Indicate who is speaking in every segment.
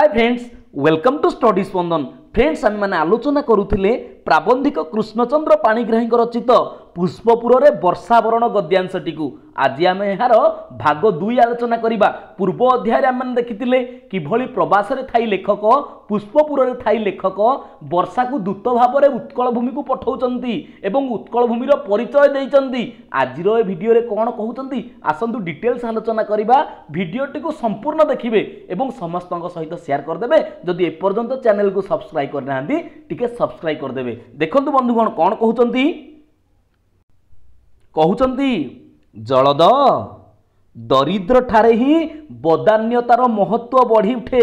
Speaker 1: high friends welcome to study Spandan friends আমি মানে আলোচনা করুলে ପ୍ରାବନ୍ଧିକ କୃଷ୍ଣଚନ୍ଦ୍ର ପାଣିଗ୍ରାହୀଙ୍କ ରଚିତ ପୁଷ୍ପପୁରରେ ବର୍ଷାବରଣ ଗଦ୍ୟାଂଶଟିକୁ ଆଜି ଆମେ ଏହାର ଭାଗ ଦୁଇ ଆଲୋଚନା କରିବା ପୂର୍ବ ଅଧ୍ୟାୟରେ ଆମେମାନେ ଦେଖିଥିଲେ କିଭଳି ପ୍ରବାସରେ ଥାଇ ଲେଖକ ପୁଷ୍ପପୁରରେ ଥାଇ ଲେଖକ ବର୍ଷାକୁ ଦୂତ ଭାବରେ ଉତ୍କଳଭୂମିକୁ ପଠାଉଛନ୍ତି ଏବଂ ଉତ୍କଳଭୂମିର ପରିଚୟ ଦେଇଛନ୍ତି ଆଜିର ଏ ଭିଡ଼ିଓରେ କ'ଣ କହୁଛନ୍ତି ଆସନ୍ତୁ ଡିଟେଲ୍ସ ଆଲୋଚନା କରିବା ଭିଡ଼ିଓଟିକୁ ସମ୍ପୂର୍ଣ୍ଣ ଦେଖିବେ ଏବଂ ସମସ୍ତଙ୍କ ସହିତ ସେୟାର କରିଦେବେ ଯଦି ଏପର୍ଯ୍ୟନ୍ତ ଚ୍ୟାନେଲକୁ ସବସ୍କ୍ରାଇବ କରିନାହାନ୍ତି ଟିକେ ସବସ୍କ୍ରାଇବ କରିଦେବେ ଦେଖନ୍ତୁ ବନ୍ଧୁଗଣ କ'ଣ କହୁଛନ୍ତି କହୁଛନ୍ତି ଜଳଦ ଦରିଦ୍ରଠାରେ ହିଁ ବଦାନ୍ୟତାର ମହତ୍ଵ ବଢ଼ି ଉଠେ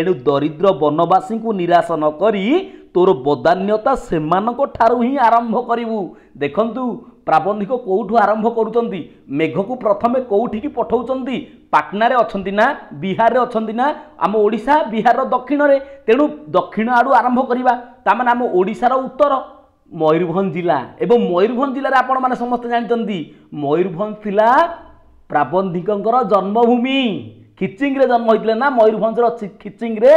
Speaker 1: ଏଣୁ ଦରିଦ୍ର ବନବାସୀଙ୍କୁ ନିରାଶ ନ କରି ତୋର ବଦାନ୍ୟତା ସେମାନଙ୍କ ଠାରୁ ହିଁ ଆରମ୍ଭ କରିବୁ ଦେଖନ୍ତୁ ପ୍ରାବନ୍ଧିକ କେଉଁଠୁ ଆରମ୍ଭ କରୁଛନ୍ତି ମେଘକୁ ପ୍ରଥମେ କେଉଁଠିକି ପଠାଉଛନ୍ତି ପାଟନାରେ ଅଛନ୍ତି ନା ବିହାରରେ ଅଛନ୍ତି ନା ଆମ ଓଡ଼ିଶା ବିହାରର ଦକ୍ଷିଣରେ ତେଣୁ ଦକ୍ଷିଣ ଆଡ଼ୁ ଆରମ୍ଭ କରିବା ତା'ମାନେ ଆମ ଓଡ଼ିଶାର ଉତ୍ତର ମୟୂରଭଞ୍ଜ ଜିଲ୍ଲା ଏବଂ ମୟୂରଭଞ୍ଜ ଜିଲ୍ଲାରେ ଆପଣମାନେ ସମସ୍ତେ ଜାଣିଛନ୍ତି ମୟୂରଭଞ୍ଜ ଥିଲା ପ୍ରାବନ୍ଧିକଙ୍କର ଜନ୍ମଭୂମି ଖିଚିଙ୍ଗରେ ଜନ୍ମ ହୋଇଥିଲେ ନା ମୟୂରଭଞ୍ଜର ଖିଚିଙ୍ଗରେ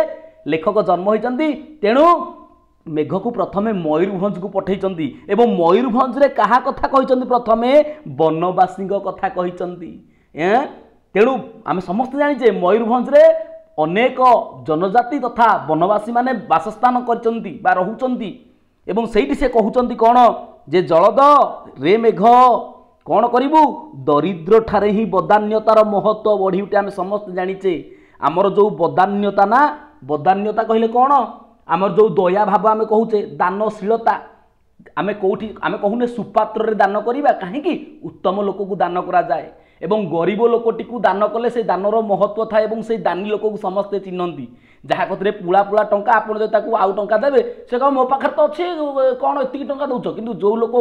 Speaker 1: ଲେଖକ ଜନ୍ମ ହୋଇଛନ୍ତି ତେଣୁ ମେଘକୁ ପ୍ରଥମେ ମୟୂରଭଞ୍ଜକୁ ପଠାଇଛନ୍ତି ଏବଂ ମୟୂରଭଞ୍ଜରେ କାହା କଥା କହିଛନ୍ତି ପ୍ରଥମେ ବନବାସୀଙ୍କ କଥା କହିଛନ୍ତି ଏ ତେଣୁ ଆମେ ସମସ୍ତେ ଜାଣିଛେ ମୟୂରଭଞ୍ଜରେ ଅନେକ ଜନଜାତି ତଥା ବନବାସୀମାନେ ବାସସ୍ଥାନ କରିଛନ୍ତି ବା ରହୁଛନ୍ତି ଏବଂ ସେଇଠି ସେ କହୁଛନ୍ତି କ'ଣ ଯେ ଜଳଦ ରେ ମେଘ କ'ଣ କରିବୁ ଦରିଦ୍ରଠାରେ ହିଁ ବଦାନ୍ୟତାର ମହତ୍ଵ ବଢ଼ି ଉଠେ ଆମେ ସମସ୍ତେ ଜାଣିଛେ ଆମର ଯେଉଁ ବଦାନ୍ୟତା ନା ବଦାନ୍ୟତା କହିଲେ କ'ଣ ଆମର ଯେଉଁ ଦୟା ଭାବ ଆମେ କହୁଛେ ଦାନଶୀଳତା ଆମେ କେଉଁଠି ଆମେ କହୁନେ ସୁପାତ୍ରରେ ଦାନ କରିବା କାହିଁକି ଉତ୍ତମ ଲୋକକୁ ଦାନ କରାଯାଏ ଏବଂ ଗରିବ ଲୋକଟିକୁ ଦାନ କଲେ ସେ ଦାନର ମହତ୍ତ୍ୱ ଥାଏ ଏବଂ ସେଇ ଦାନୀ ଲୋକକୁ ସମସ୍ତେ ଚିହ୍ନନ୍ତି ଯାହା କତିରେ ପୁଳା ପୁଳା ଟଙ୍କା ଆପଣ ଯଦି ତାକୁ ଆଉ ଟଙ୍କା ଦେବେ ସେ କହିବ ମୋ ପାଖରେ ତ ଅଛି କ'ଣ ଏତିକି ଟଙ୍କା ଦେଉଛ କିନ୍ତୁ ଯେଉଁ ଲୋକ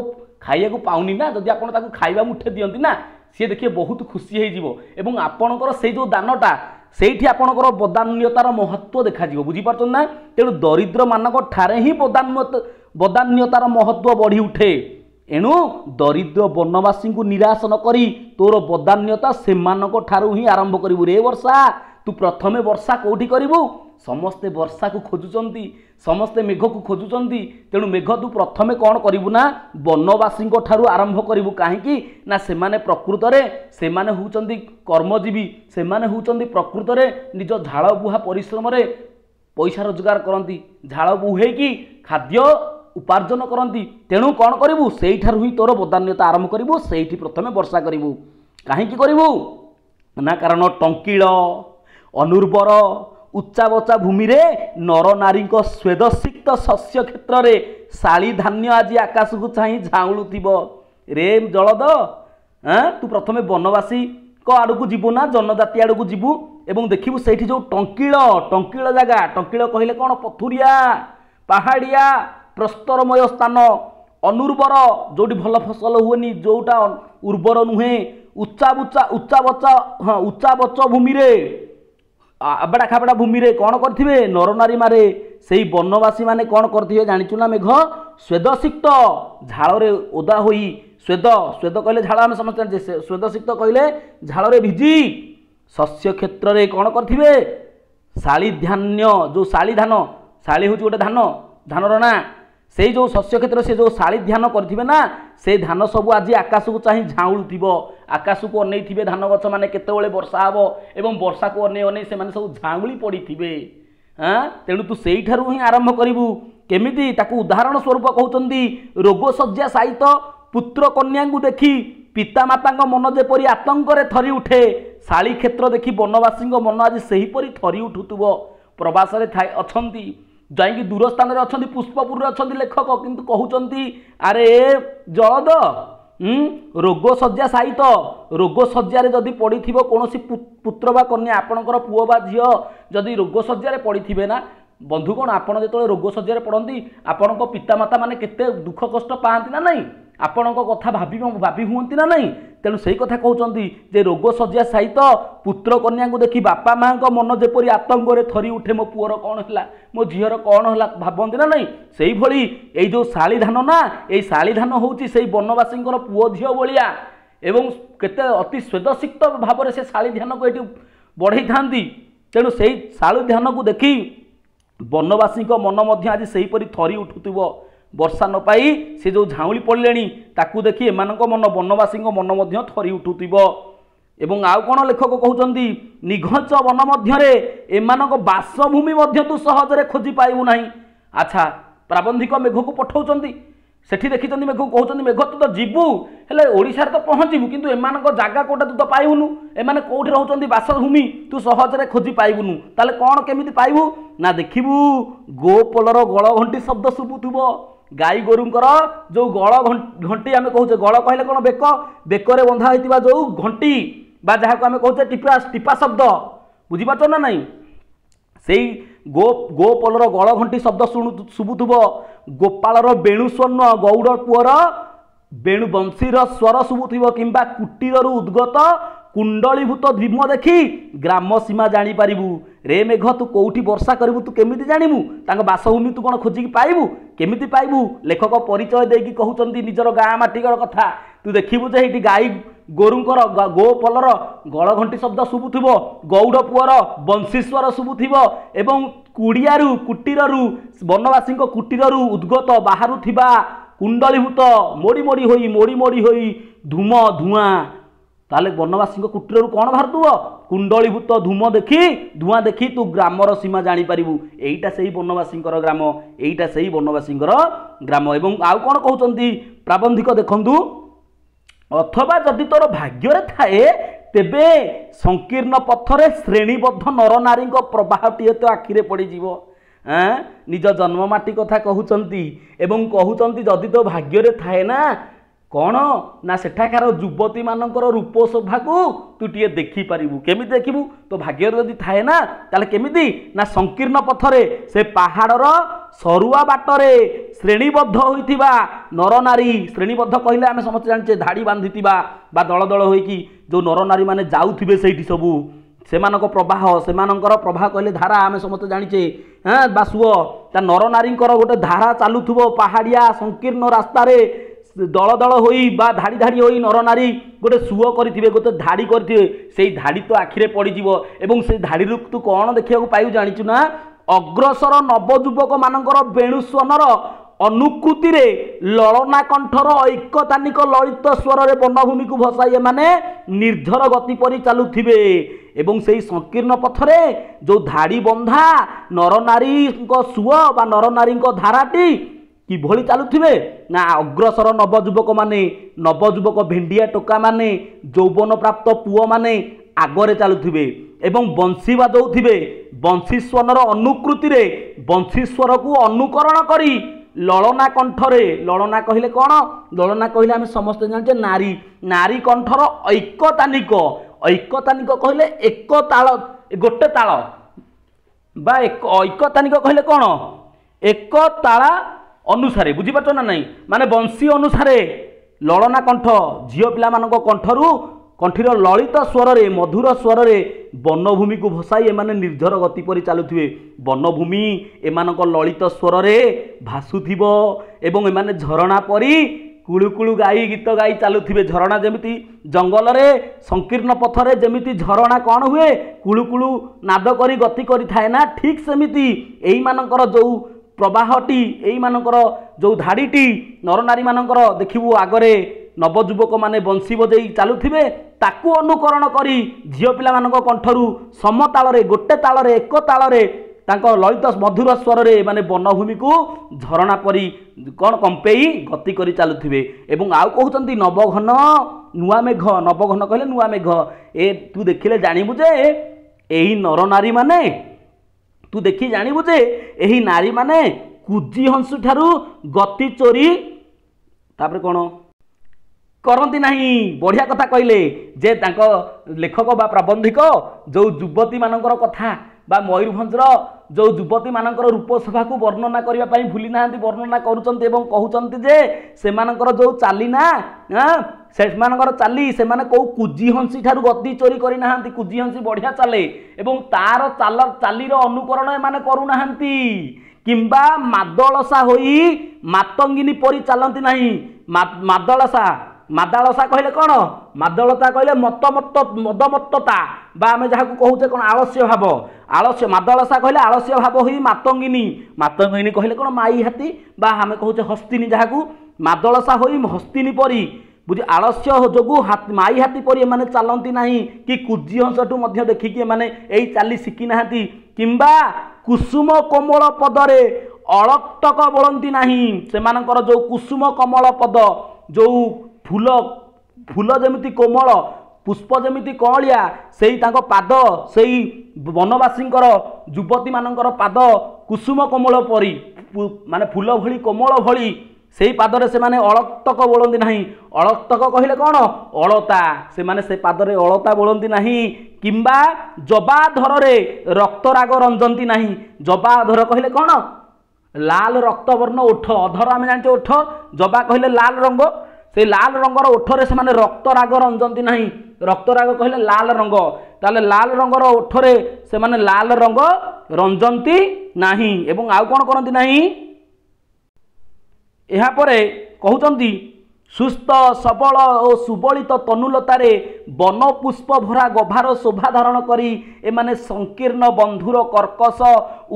Speaker 1: ଖାଇବାକୁ ପାଉନି ନା ଯଦି ଆପଣ ତାକୁ ଖାଇବା ମୁଠେ ଦିଅନ୍ତି ନା ସିଏ ଦେଖିବେ ବହୁତ ଖୁସି ହେଇଯିବ ଏବଂ ଆପଣଙ୍କର ସେଇ ଯେଉଁ ଦାନଟା ସେଇଠି ଆପଣଙ୍କର ବଦାନ୍ୟତାର ମହତ୍ତ୍ୱ ଦେଖାଯିବ ବୁଝିପାରୁଛନ୍ତି ନା ତେଣୁ ଦରିଦ୍ରମାନଙ୍କ ଠାରେ ହିଁ ବଦାନ୍ୟ ବଦାନ୍ୟତାର ମହତ୍ତ୍ୱ ବଢ଼ି ଉଠେ ଏଣୁ ଦରିଦ୍ର ବନବାସୀଙ୍କୁ ନିରାଶ ନ କରି ତୋର ବଦାନ୍ୟତା ସେମାନଙ୍କ ଠାରୁ ହିଁ ଆରମ୍ଭ କରିବୁ ରେ ବର୍ଷା ତୁ ପ୍ରଥମେ ବର୍ଷା କେଉଁଠି କରିବୁ ସମସ୍ତେ ବର୍ଷାକୁ ଖୋଜୁଛନ୍ତି ସମସ୍ତେ ମେଘକୁ ଖୋଜୁଛନ୍ତି ତେଣୁ ମେଘ ତୁ ପ୍ରଥମେ କ'ଣ କରିବୁ ନା ବନବାସୀଙ୍କ ଠାରୁ ଆରମ୍ଭ କରିବୁ କାହିଁକି ନା ସେମାନେ ପ୍ରକୃତରେ ସେମାନେ ହେଉଛନ୍ତି କର୍ମଜୀବୀ ସେମାନେ ହେଉଛନ୍ତି ପ୍ରକୃତରେ ନିଜ ଝାଳ ବୁହା ପରିଶ୍ରମରେ ପଇସା ରୋଜଗାର କରନ୍ତି ଝାଳ ବୁହେଇକି ଖାଦ୍ୟ ଉପାର୍ଜନ କରନ୍ତି ତେଣୁ କ'ଣ କରିବୁ ସେଇଠାରୁ ହିଁ ତୋର ବଦାନ୍ୟତା ଆରମ୍ଭ କରିବୁ ସେଇଠି ପ୍ରଥମେ ବର୍ଷା କରିବୁ କାହିଁକି କରିବୁ ନା କାରଣ ଟଙ୍କିଳ ଅନୁର୍ବର ଉଚ୍ଚାବଚା ଭୂମିରେ ନରନାରୀଙ୍କ ସ୍ୱେଦସିକ୍ତ ଶସ୍ୟ କ୍ଷେତ୍ରରେ ଶାଳି ଧାନ୍ୟ ଆଜି ଆକାଶକୁ ଚାହିଁ ଝାଉଁଳୁଥିବ ରେ ଜଳଦ ତୁ ପ୍ରଥମେ ବନବାସୀଙ୍କ ଆଡ଼କୁ ଯିବୁ ନା ଜନଜାତି ଆଡ଼କୁ ଯିବୁ ଏବଂ ଦେଖିବୁ ସେଇଠି ଯେଉଁ ଟଙ୍କିଳ ଟଙ୍କିଳ ଜାଗା ଟଙ୍କିଳ କହିଲେ କ'ଣ ପଥୁରିଆ ପାହାଡ଼ିଆ ପ୍ରସ୍ତରମୟ ସ୍ଥାନ ଅନୁର୍ବର ଯେଉଁଠି ଭଲ ଫସଲ ହୁଏନି ଯେଉଁଟା ଉର୍ବର ନୁହେଁ ଉଚ୍ଚାବୁଚା ଉଚ୍ଚାବଚ ହଁ ଉଚ୍ଚାବଚ ଭୂମିରେ ଆବଡ଼ା ଖାବଡ଼ା ଭୂମିରେ କ'ଣ କରିଥିବେ ନରନାରୀମାରେ ସେଇ ବନବାସୀମାନେ କ'ଣ କରିଥିବେ ଜାଣିଛୁ ନା ମେଘ ସ୍ୱେଦସିକ୍ତ ଝାଳରେ ଓଦା ହୋଇ ସ୍ୱେଦ ସ୍ୱେଦ କହିଲେ ଝାଳ ଆମେ ସମସ୍ତେ ଜାଣିଛେ ସ୍ୱେଦସିକ୍ତ କହିଲେ ଝାଳରେ ଭିଜି ଶସ୍ୟ କ୍ଷେତ୍ରରେ କ'ଣ କରିଥିବେ ଶାଳିଧାନ୍ୟ ଯେଉଁ ଶାଳିଧାନ ଶାଳି ହେଉଛି ଗୋଟେ ଧାନ ଧାନର ନାଁ ସେଇ ଯେଉଁ ଶସ୍ୟ କ୍ଷେତ୍ର ସେ ଯେଉଁ ଶାଳି ଧ୍ୟାନ କରିଥିବେ ନା ସେ ଧାନ ସବୁ ଆଜି ଆକାଶକୁ ଚାହିଁ ଝାଉଁଳୁଥିବ ଆକାଶକୁ ଅନେଇଥିବେ ଧାନ ଗଛମାନେ କେତେବେଳେ ବର୍ଷା ହେବ ଏବଂ ବର୍ଷାକୁ ଅନେଇ ଅନେଇ ସେମାନେ ସବୁ ଝାଉଁଳି ପଡ଼ିଥିବେ ହଁ ତେଣୁ ତୁ ସେଇଠାରୁ ହିଁ ଆରମ୍ଭ କରିବୁ କେମିତି ତାକୁ ଉଦାହରଣ ସ୍ୱରୂପ କହୁଛନ୍ତି ରୋଗଶଯ୍ୟା ସାହିତ ପୁତ୍ର କନ୍ୟାଙ୍କୁ ଦେଖି ପିତାମାତାଙ୍କ ମନ ଯେପରି ଆତଙ୍କରେ ଥରି ଉଠେ ଶାଳୀ କ୍ଷେତ୍ର ଦେଖି ବନବାସୀଙ୍କ ମନ ଆଜି ସେହିପରି ଥରି ଉଠୁଥିବ ପ୍ରବାସରେ ଥାଏ ଅଛନ୍ତି ଯାଇକି ଦୂର ସ୍ଥାନରେ ଅଛନ୍ତି ପୁଷ୍ପପୁରରେ ଅଛନ୍ତି ଲେଖକ କିନ୍ତୁ କହୁଛନ୍ତି ଆରେ ଏ ଜଳଦ ରୋଗ ଶଯ୍ୟା ସାହିତ ରୋଗ ଶଯ୍ୟାରେ ଯଦି ପଡ଼ିଥିବ କୌଣସି ପୁତ୍ର ବା କନ୍ୟା ଆପଣଙ୍କର ପୁଅ ବା ଝିଅ ଯଦି ରୋଗ ଶଯ୍ୟାରେ ପଡ଼ିଥିବେ ନା ବନ୍ଧୁ କଣ ଆପଣ ଯେତେବେଳେ ରୋଗ ଶଯ୍ୟାରେ ପଡ଼ନ୍ତି ଆପଣଙ୍କ ପିତାମାତାମାନେ କେତେ ଦୁଃଖ କଷ୍ଟ ପାଆନ୍ତି ନା ନାହିଁ ଆପଣଙ୍କ କଥା ଭାବି ଭାବି ହୁଅନ୍ତି ନା ନାହିଁ ତେଣୁ ସେଇ କଥା କହୁଛନ୍ତି ଯେ ରୋଗ ଶଯ୍ୟା ସହିତ ପୁତ୍ର କନ୍ୟାଙ୍କୁ ଦେଖି ବାପା ମାଆଙ୍କ ମନ ଯେପରି ଆତଙ୍କରେ ଥରି ଉଠେ ମୋ ପୁଅର କ'ଣ ହେଲା ମୋ ଝିଅର କ'ଣ ହେଲା ଭାବନ୍ତି ନା ନାହିଁ ସେଇଭଳି ଏଇ ଯେଉଁ ଶାଳିଧାନ ନା ଏଇ ଶାଳିଧାନ ହେଉଛି ସେଇ ବନବାସୀଙ୍କର ପୁଅ ଝିଅ ଭଳିଆ ଏବଂ କେତେ ଅତି ସ୍ୱେଦସିକ୍ତ ଭାବରେ ସେ ଶାଳିଧାନକୁ ଧ୍ୟାନକୁ ଏଠି ବଢ଼େଇଥାନ୍ତି ତେଣୁ ସେଇ ଶାଳୁ ଦେଖି ବନବାସୀଙ୍କ ମନ ମଧ୍ୟ ଆଜି ସେହିପରି ଥରି ଉଠୁଥିବ ବର୍ଷା ନ ପାଇ ସେ ଯେଉଁ ଝାଉଁଳି ପଡ଼ିଲେଣି ତାକୁ ଦେଖି ଏମାନଙ୍କ ମନ ବନବାସୀଙ୍କ ମନ ମଧ୍ୟ ଥରି ଉଠୁଥିବ ଏବଂ ଆଉ କ'ଣ ଲେଖକ କହୁଛନ୍ତି ନିଘଞ୍ଚ ବନ ମଧ୍ୟରେ ଏମାନଙ୍କ ବାସଭୂମି ମଧ୍ୟ ତୁ ସହଜରେ ଖୋଜି ପାଇବୁ ନାହିଁ ଆଚ୍ଛା ପ୍ରାବନ୍ଧିକ ମେଘକୁ ପଠାଉଛନ୍ତି ସେଠି ଦେଖିଛନ୍ତି ମେଘକୁ କହୁଛନ୍ତି ମେଘ ତୁ ତ ଯିବୁ ହେଲେ ଓଡ଼ିଶାରେ ତ ପହଞ୍ଚିବୁ କିନ୍ତୁ ଏମାନଙ୍କ ଜାଗା କେଉଁଟା ତୁ ତ ପାଇବୁନୁ ଏମାନେ କେଉଁଠି ରହୁଛନ୍ତି ବାସଭୂମି ତୁ ସହଜରେ ଖୋଜି ପାଇବୁନୁ ତାହେଲେ କ'ଣ କେମିତି ପାଇବୁ ନା ଦେଖିବୁ ଗୋପୋଲର ଗଳଘଣ୍ଟି ଶବ୍ଦ ଶୁଭୁଥିବ ଗାଈ ଗୋରୁଙ୍କର ଯେଉଁ ଗଳ ଘଣ୍ଟି ଆମେ କହୁଛେ ଗଳ କହିଲେ କ'ଣ ବେକ ବେକରେ ବନ୍ଧା ହୋଇଥିବା ଯେଉଁ ଘଣ୍ଟି ବା ଯାହାକୁ ଆମେ କହୁଛେ ଟିପା ଟିପା ଶବ୍ଦ ବୁଝିପାରୁଛ ନା ନାହିଁ ସେଇ ଗୋ ଗୋପଲର ଗଳ ଘଣ୍ଟି ଶବ୍ଦ ଶୁଣୁ ଶୁଭୁଥିବ ଗୋପାଳର ବେଣୁ ସ୍ୱର୍ଣ୍ଣ ଗୌଡ଼ ପୁଅର ବେଣୁ ବଂଶୀର ସ୍ୱର ଶୁଭୁଥିବ କିମ୍ବା କୁଟୀରରୁ ଉଦ୍ଗତ କୁଣ୍ଡଳୀଭୂତ ଭୀମ ଦେଖି ଗ୍ରାମ ସୀମା ଜାଣିପାରିବୁ ରେ ମେଘ ତୁ କେଉଁଠି ବର୍ଷା କରିବୁ ତୁ କେମିତି ଜାଣିବୁ ତାଙ୍କ ବାସଭୂମି ତୁ କ'ଣ ଖୋଜିକି ପାଇବୁ କେମିତି ପାଇବୁ ଲେଖକ ପରିଚୟ ଦେଇକି କହୁଛନ୍ତି ନିଜର ଗାଁ ମାଟିକର କଥା ତୁ ଦେଖିବୁ ଯେ ହେଇଠି ଗାଈ ଗୋରୁଙ୍କର ଗୋପଲର ଗଳଘଣ୍ଟି ଶବ୍ଦ ଶୁଭୁଥିବ ଗୌଡ଼ ପୁଅର ବଂଶୀସ୍ୱର ଶୁଭୁଥିବ ଏବଂ କୁଡ଼ିଆରୁ କୁଟୀରରୁ ବନବାସୀଙ୍କ କୁଟୀରରୁ ଉଦ୍ଗତ ବାହାରୁଥିବା କୁଣ୍ଡଳୀଭୂତ ମୋଡ଼ି ମୋଡ଼ି ହୋଇ ମୋଡ଼ି ମୋଡ଼ି ହୋଇ ଧୂମ ଧୂଆଁ ତାହେଲେ ବନବାସୀଙ୍କ କୁଟୀରରୁ କ'ଣ ବାହାରୁଥିବ କୁଣ୍ଡଳୀଭୂତ ଧୂମ ଦେଖି ଧୂଆଁ ଦେଖି ତୁ ଗ୍ରାମର ସୀମା ଜାଣିପାରିବୁ ଏଇଟା ସେହି ବନବାସୀଙ୍କର ଗ୍ରାମ ଏଇଟା ସେହି ବନବାସୀଙ୍କର ଗ୍ରାମ ଏବଂ ଆଉ କ'ଣ କହୁଛନ୍ତି ପ୍ରାବନ୍ଧିକ ଦେଖନ୍ତୁ ଅଥବା ଯଦି ତୋର ଭାଗ୍ୟରେ ଥାଏ ତେବେ ସଂକୀର୍ଣ୍ଣ ପଥରେ ଶ୍ରେଣୀବଦ୍ଧ ନରନାରୀଙ୍କ ପ୍ରବାହଟିଏ ତ ଆଖିରେ ପଡ଼ିଯିବ ନିଜ ଜନ୍ମମାଟି କଥା କହୁଛନ୍ତି ଏବଂ କହୁଛନ୍ତି ଯଦି ତୋ ଭାଗ୍ୟରେ ଥାଏ ନା କ'ଣ ନା ସେଠାକାର ଯୁବତୀମାନଙ୍କର ରୂପ ଶୋଭାକୁ ତୁ ଟିକିଏ ଦେଖିପାରିବୁ କେମିତି ଦେଖିବୁ ତୋ ଭାଗ୍ୟରେ ଯଦି ଥାଏ ନା ତାହେଲେ କେମିତି ନା ସଂକୀର୍ଣ୍ଣ ପଥରେ ସେ ପାହାଡ଼ର ସରୁଆ ବାଟରେ ଶ୍ରେଣୀବଦ୍ଧ ହୋଇଥିବା ନରନାରୀ ଶ୍ରେଣୀବଦ୍ଧ କହିଲେ ଆମେ ସମସ୍ତେ ଜାଣିଛେ ଧାଡ଼ି ବାନ୍ଧିଥିବା ବା ଦଳ ଦଳ ହୋଇକି ଯେଉଁ ନରନାରୀମାନେ ଯାଉଥିବେ ସେଇଠି ସବୁ ସେମାନଙ୍କ ପ୍ରବାହ ସେମାନଙ୍କର ପ୍ରବାହ କହିଲେ ଧାରା ଆମେ ସମସ୍ତେ ଜାଣିଛେ ହଁ ବା ସୁଅ ତା ନରନାରୀଙ୍କର ଗୋଟେ ଧାରା ଚାଲୁଥିବ ପାହାଡ଼ିଆ ସଂକୀର୍ଣ୍ଣ ରାସ୍ତାରେ দল দল হই বা ধাড়ি ধাড়ি হই নরনারী গোটে সুଅ କରିଥିବେ ଗୋଟେ ଧାଡ଼ି କରିଥିବେ ସେଇ ଧାଡ଼ି ତୋ ଆଖିରେ ପଡ଼ିଯିବ ଏବଂ ସେ ଧାଡ଼ିରୁ ତୁ କ'ଣ ଦେଖିବାକୁ ପାଇବୁ ଜାଣିଛୁ ନା ଅଗ୍ରସର ନବଯୁବକମାନଙ୍କର ବେଣୁସ୍ୱନର ଅନୁକୃତିରେ ଲଳନା କଣ୍ଠର ଐକତାନିକ ଲଳିତ ସ୍ୱରରେ ବନଭୂମିକୁ ଭସାଇ ଏମାନେ ନିର୍ଝର ଗତି ପରି ଚାଲୁଥିବେ ଏବଂ ସେହି ସଂକୀର୍ଣ୍ଣ ପଥରେ ଯେଉଁ ଧାଡ଼ି ବନ୍ଧା ନରନାରୀଙ୍କ ସୁଅ ବା ନରନାରୀଙ୍କ ଧାରାଟି କିଭଳି ଚାଲୁଥିବେ ନା ଅଗ୍ରସର ନବଯୁବକମାନେ ନବଯୁବକ ଭେଣ୍ଡିଆ ଟୋକାମାନେ ଯୌବନପ୍ରାପ୍ତ ପୁଅମାନେ ଆଗରେ ଚାଲୁଥିବେ ଏବଂ ବଂଶୀ ବାଜଉଥିବେ ବଂଶୀଶ୍ୱରର ଅନୁକୃତିରେ ବଂଶୀଶ୍ୱରକୁ ଅନୁକରଣ କରି ଲଳନା କଣ୍ଠରେ ଲଳନା କହିଲେ କ'ଣ ଲଳନା କହିଲେ ଆମେ ସମସ୍ତେ ଜାଣିଛେ ନାରୀ ନାରୀ କଣ୍ଠର ଐକତାନିକ ଐକତାନିକ କହିଲେ ଏକ ତାଳ ଗୋଟେ ତାଳ ବା ଏକ ଐକତାନିକ କହିଲେ କ'ଣ ଏକ ତାଳା ଅନୁସାରେ ବୁଝିପାରୁଛ ନା ନାହିଁ ମାନେ ବଂଶୀ ଅନୁସାରେ ଲଳନା କଣ୍ଠ ଝିଅ ପିଲାମାନଙ୍କ କଣ୍ଠରୁ କଣ୍ଠୀର ଲଳିତ ସ୍ୱରରେ ମଧୁର ସ୍ୱରରେ ବନଭୂମିକୁ ଭସାଇ ଏମାନେ ନିର୍ଝର ଗତି ପରି ଚାଲୁଥିବେ ବନଭୂମି ଏମାନଙ୍କ ଲଳିତ ସ୍ୱରରେ ଭାସୁଥିବ ଏବଂ ଏମାନେ ଝରଣା ପରି କୁଳୁକୁଳୁ ଗାଇ ଗୀତ ଗାଇ ଚାଲୁଥିବେ ଝରଣା ଯେମିତି ଜଙ୍ଗଲରେ ସଂକୀର୍ଣ୍ଣ ପଥରେ ଯେମିତି ଝରଣା କ'ଣ ହୁଏ କୁଳୁକୁଳୁ ନାଦ କରି ଗତି କରିଥାଏ ନା ଠିକ୍ ସେମିତି ଏଇମାନଙ୍କର ଯେଉଁ ପ୍ରବାହଟି ଏଇମାନଙ୍କର ଯେଉଁ ଧାଡ଼ିଟି ନରନାରୀମାନଙ୍କର ଦେଖିବୁ ଆଗରେ ନବଯୁବକମାନେ ବଂଶୀ ବଜେଇ ଚାଲୁଥିବେ ତାକୁ ଅନୁକରଣ କରି ଝିଅ ପିଲାମାନଙ୍କ କଣ୍ଠରୁ ସମତାଳରେ ଗୋଟେ ତାଳରେ ଏକ ତାଳରେ ତାଙ୍କ ଲଳିତ ମଧୁର ସ୍ୱରରେ ଏମାନେ ବନଭୂମିକୁ ଝରଣା ପରି କ'ଣ କମ୍ପେଇ ଗତି କରି ଚାଲୁଥିବେ ଏବଂ ଆଉ କହୁଛନ୍ତି ନବଘନ ନୂଆ ମେଘ ନବଘନ କହିଲେ ନୂଆ ମେଘ ଏ ତୁ ଦେଖିଲେ ଜାଣିବୁ ଯେ ଏହି ନରନାରୀମାନେ ତୁ ଦେଖି ଜାଣିବୁ ଯେ ଏହି ନାରୀମାନେ କୁଜି ହଂସୁ ଠାରୁ ଗତି ଚୋରି ତାପରେ କ'ଣ କରନ୍ତି ନାହିଁ ବଢ଼ିଆ କଥା କହିଲେ ଯେ ତାଙ୍କ ଲେଖକ ବା ପ୍ରାବନ୍ଧିକ ଯେଉଁ ଯୁବତୀମାନଙ୍କର କଥା বা ମୟୂରଭଞ୍ଜର ଯେଉଁ ଯୁବତୀମାନଙ୍କର ରୂପସଭାକୁ ବର୍ଣ୍ଣନା କରିବା ପାଇଁ ଭୁଲି ନାହାନ୍ତି ବର୍ଣ୍ଣନା କରୁଛନ୍ତି ଏବଂ କହୁଛନ୍ତି ଯେ ସେମାନଙ୍କର ଯେଉଁ ଚାଲି ନା ସେମାନଙ୍କର ଚାଲି ସେମାନେ କେଉଁ କୁଜିହଂସୀ ଠାରୁ ଗତି ଚୋରି କରିନାହାନ୍ତି କୁଜିହଂସୀ ବଢ଼ିଆ ଚାଲେ ଏବଂ ତାର ଚାଲ ଚାଲିର ଅନୁକରଣ ଏମାନେ କରୁନାହାନ୍ତି କିମ୍ବା ମାଦଳସା ହୋଇ ମାତଙ୍ଗିନୀ ପରି ଚାଲନ୍ତି ନାହିଁ ମାଦଳସା মাদালসা কহিলে কোণ মাদলতা কহিলে মতমত মদমত্তা বা আমি যা কৌছে কোণ আলস্য ভাব আলস্য মাদলসা কহিলে আলস্য ভাব হই মাতঙ্গিনী মাতঙ্গিনী কহিলে কোণ মাই হাতি বা আমি কৌছে হস্তিনী যা মাদলসা হই হস্তিনী পরি বুঝি আলস্য যোগু হাত মাই হাতি পরি এমানে চালন্তি নাহি কি কুজি হংসটু মধ্য দেখিকি এমানে এই চালি শিখি নাহাতি কিংবা কুসুম কোমল পদরে অলক্তক বলন্তি নাহি সেমানকর যো কুসুম কমল পদ যো ফুল ফুল যেমি কোমল পুষ্প যেমি কঁলিয়া সেই তাঙ্ক পাদ সেই বনবাসীঙ্কর যুবতী মানকর পাদ কুসুম কোমল পরি মানে ফুল ভি কোমল ভি সেই পাদরে সেমানে অলক্তক বোলতি না অলক্তক কহিলে কোণ অলতা সেমানে সে পাদরে অলতা বোলতি না কিংবা জবাধরে রক্তরাগ রঞ্জতি না জবাধর কহিলে কোণ লাল রক্তবর্ণ ওঠ অধর আমি জানিছে ওঠ জবা কহিলে লাল রঙ্গ ସେ ଲାଲ ରଙ୍ଗର ଓଠରେ ସେମାନେ ରକ୍ତରାଗ ରଞ୍ଜନ୍ତି ନାହିଁ ରକ୍ତରାଗ କହିଲେ ଲାଲ ରଙ୍ଗ ତାହେଲେ ଲାଲ ରଙ୍ଗର ଓଠରେ ସେମାନେ ଲାଲ ରଙ୍ଗ ରଞ୍ଜନ୍ତି ନାହିଁ ଏବଂ ଆଉ କ'ଣ କରନ୍ତି ନାହିଁ ଏହାପରେ କହୁଛନ୍ତି ସୁସ୍ଥ ସବଳ ଓ ସୁବଳିତ ତନୁଲତାରେ ବନପୁଷ୍ପ ଭରା ଗଭାର ଶୋଭା ଧାରଣ କରି ଏମାନେ ସଂକୀର୍ଣ୍ଣ ବନ୍ଧୁର କର୍କଶ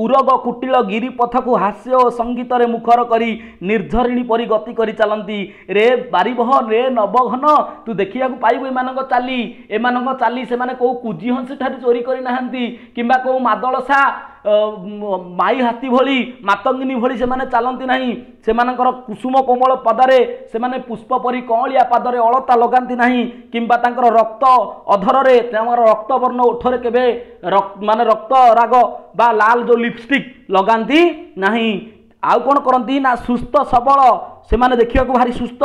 Speaker 1: ଉରଗ କୁଟିଳ ଗିରିପଥକୁ ହାସ୍ୟ ଓ ସଙ୍ଗୀତରେ ମୁଖର କରି ନିର୍ଝରିଣୀ ପରି ଗତି କରି ଚାଲନ୍ତି ରେ ବାରିବହ ରେ ନବଘନ ତୁ ଦେଖିବାକୁ ପାଇବୁ ଏମାନଙ୍କ ଚାଲି ଏମାନଙ୍କ ଚାଲି ସେମାନେ କେଉଁ କୁଜିହଂସ ଠାରୁ ଚୋରି କରିନାହାନ୍ତି କିମ୍ବା କେଉଁ ମାଦଳସା ମାଇ ହାତୀ ଭଳି ମାତଙ୍ଗିନୀ ଭଳି ସେମାନେ ଚାଲନ୍ତି ନାହିଁ ସେମାନଙ୍କର କୁସୁମ କୋମଳ ପଦାରେ ସେମାନେ ପୁଷ୍ପ ପରି କଅଁଳିଆ ପାଦରେ ଅଳତା ଲଗାନ୍ତି ନାହିଁ କିମ୍ବା ତାଙ୍କର ରକ୍ତ ଅଧରରେ ତାଙ୍କର ରକ୍ତବର୍ଣ୍ଣ ଓଠରେ କେବେ ମାନେ ରକ୍ତ ରାଗ ବା ଲାଲ ଯେଉଁ ଲିପଷ୍ଟିକ୍ ଲଗାନ୍ତି ନାହିଁ ଆଉ କ'ଣ କରନ୍ତି ନା ସୁସ୍ଥ ସବଳ ସେମାନେ ଦେଖିବାକୁ ଭାରି ସୁସ୍ଥ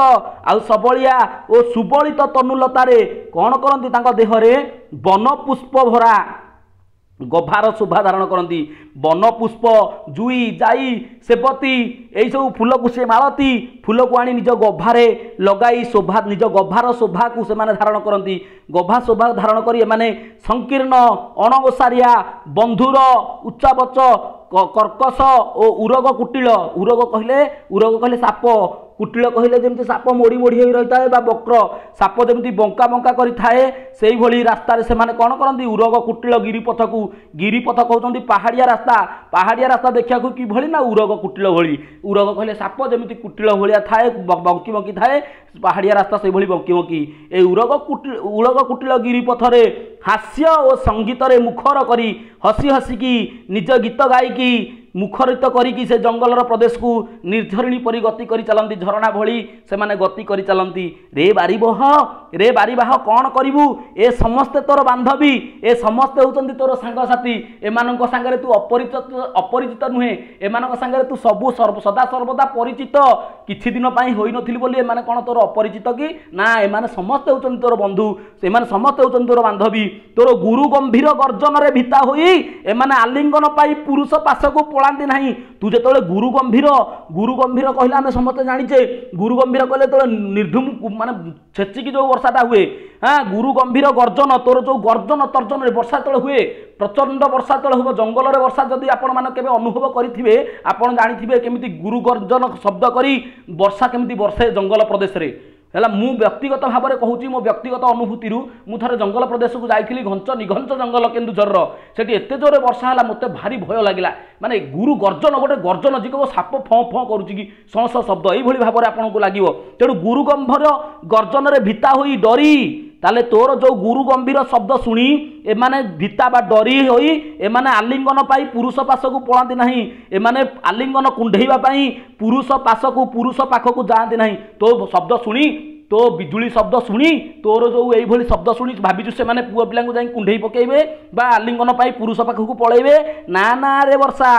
Speaker 1: ଆଉ ସବଳିଆ ଓ ସୁବଳିତ ତନୁଲତାରେ କ'ଣ କରନ୍ତି ତାଙ୍କ ଦେହରେ ବନପୁଷ୍ପ ଭରା ଗଭାର ଶୋଭା ଧାରଣ କରନ୍ତି ବନପୁଷ୍ପ ଜୁଇ ଜାଇ ସେବତୀ ଏଇସବୁ ଫୁଲକୁ ସେ ମାଳତି ଫୁଲକୁ ଆଣି ନିଜ ଗଭାରେ ଲଗାଇ ଶୋଭା ନିଜ ଗଭାର ଶୋଭାକୁ ସେମାନେ ଧାରଣ କରନ୍ତି ଗଭା ଶୋଭା ଧାରଣ କରି ଏମାନେ ସଂକୀର୍ଣ୍ଣ ଅଣଓସାରିଆ ବନ୍ଧୁର ଉଚ୍ଚାବଚ କର୍କଶ ଓ ଉରଗ କୁଟିଳ ଉରଗ କହିଲେ ଉରଗ କହିଲେ ସାପ କୁଟିଳ କହିଲେ ଯେମିତି ସାପ ମୋଡ଼ି ମୋଡ଼ି ହୋଇ ରହିଥାଏ ବା ବକ୍ର ସାପ ଯେମିତି ବଙ୍କା ବଙ୍କା କରିଥାଏ ସେଇଭଳି ରାସ୍ତାରେ ସେମାନେ କ'ଣ କରନ୍ତି ଉରଗ କୁଟିଳ ଗିରିପଥକୁ ଗିରିପଥ କହୁଛନ୍ତି ପାହାଡ଼ିଆ ରାସ୍ତା ପାହାଡ଼ିଆ ରାସ୍ତା ଦେଖିବାକୁ କିଭଳି ନା ଉରଗ କୁଟିଳ ଭଳି ଉରଗ କହିଲେ ସାପ ଯେମିତି କୁଟିଳ ଭଳିଆ ଥାଏ ବଙ୍କି ବଙ୍କି ଥାଏ ପାହାଡ଼ିଆ ରାସ୍ତା ସେଇଭଳି ବଙ୍କି ବଙ୍କି ଏ ଉରଗ କୁଟି ଉରଗ କୁଟିଳ ଗିରିପଥରେ ହାସ୍ୟ ଓ ସଙ୍ଗୀତରେ ମୁଖର କରି ହସି ହସିକି ନିଜ ଗୀତ ଗାଇକି মুখরিত করিকি সে জঙ্গলর প্রদেশকু নির্ঝরিণী পরি গতি করে চালতি ঝরণা ভি সে গতি করে চালতি রে বারিবহ রে বারিবাহ কণ করবু এ সমস্তে তোর বান্ধবী এ সমস্তে হচ্ছেন তোর সাংসাথী এমানক সাংরে তু অপরিচিত অপরিচিত নুহে এমানক সাংরে তু সবু সদা সর্বদা পরিচিত কিছু দিন পাই হয়ে নথিলি বলি এমানে কোণ তোর অপরিচিত কি না এমানে সমস্তে হচ্ছেন তোর বন্ধু এমানে সমস্তে হচ্ছেন তোর বান্ধবী তোর গুরু গম্ভীর গর্জনরে ভিতা হয়ে এমানে আলিঙ্গন পাই পুরুষ পাশকু ପଳାନ୍ତି ନାହିଁ ତୁ ଯେତେବେଳେ ଗୁରୁ ଗମ୍ଭୀର ଗୁରୁ ଗମ୍ଭୀର କହିଲେ ଆମେ ସମସ୍ତେ ଜାଣିଛେ ଗୁରୁ ଗମ୍ଭୀର କହିଲେ ଯେତେବେଳେ ନିର୍ଧୁମ ମାନେ ଛେଚିକି ଯେଉଁ ବର୍ଷାଟା ହୁଏ হ্যাঁ গুরু গম্ভীর গর্জন তোর যে গর্জন তর্জনের বর্ষা যেতবে হুয়ে প্রচণ্ড বর্ষা যেতবে হব জঙ্গলের বর্ষা যদি আপন মানে কেবে অনুভব করে আপনার জাঁথিবে কমিটি গুরু গর্জন শব্দ করে বর্ষা কমিটি বর্ষে জঙ্গল প্রদেশে ହେଲା ମୁଁ ବ୍ୟକ୍ତିଗତ ଭାବରେ କହୁଛି ମୋ ବ୍ୟକ୍ତିଗତ ଅନୁଭୂତିରୁ ମୁଁ ଥରେ ଜଙ୍ଗଲ ପ୍ରଦେଶକୁ ଯାଇଥିଲି ଘଞ୍ଚ ନିଘଞ୍ଚ ଜଙ୍ଗଲ କେନ୍ଦୁଝରର ସେଠି ଏତେ ଜୋରରେ ବର୍ଷା ହେଲା ମୋତେ ଭାରି ଭୟ ଲାଗିଲା ମାନେ ଗୁରୁ ଗର୍ଜନ ଗୋଟେ ଗର୍ଜନ ଯିଏ ସାପ ଫଁ ଫଁ କରୁଛି କି ସଁ ଶବ୍ଦ ଏଇଭଳି ଭାବରେ ଆପଣଙ୍କୁ ଲାଗିବ ତେଣୁ ଗୁରୁଗମ୍ଭର ଗର୍ଜନରେ ଭିତା ହୋଇ ଡରି ତାହେଲେ ତୋର ଯେଉଁ ଗୁରୁ ଗମ୍ଭୀର ଶବ୍ଦ ଶୁଣି ଏମାନେ ଭୀତା ବା ଡରି ହୋଇ ଏମାନେ ଆଲିଙ୍ଗନ ପାଇ ପୁରୁଷ ପାଶକୁ ପଳାନ୍ତି ନାହିଁ ଏମାନେ ଆଲିଙ୍ଗନ କୁଣ୍ଢେଇବା ପାଇଁ ପୁରୁଷ ପାଶକୁ ପୁରୁଷ ପାଖକୁ ଯାଆନ୍ତି ନାହିଁ ତୋ ଶବ୍ଦ ଶୁଣି ତୋ ବିଜୁଳି ଶବ୍ଦ ଶୁଣି ତୋର ଯେଉଁ ଏଇଭଳି ଶବ୍ଦ ଶୁଣି ଭାବିଛୁ ସେମାନେ ପୁଅ ପିଲାଙ୍କୁ ଯାଇ କୁଣ୍ଢେଇ ପକାଇବେ ବା ଆଲିଙ୍ଗନ ପାଇଁ ପୁରୁଷ ପାଖକୁ ପଳାଇବେ ନା ନା ରେ ବର୍ଷା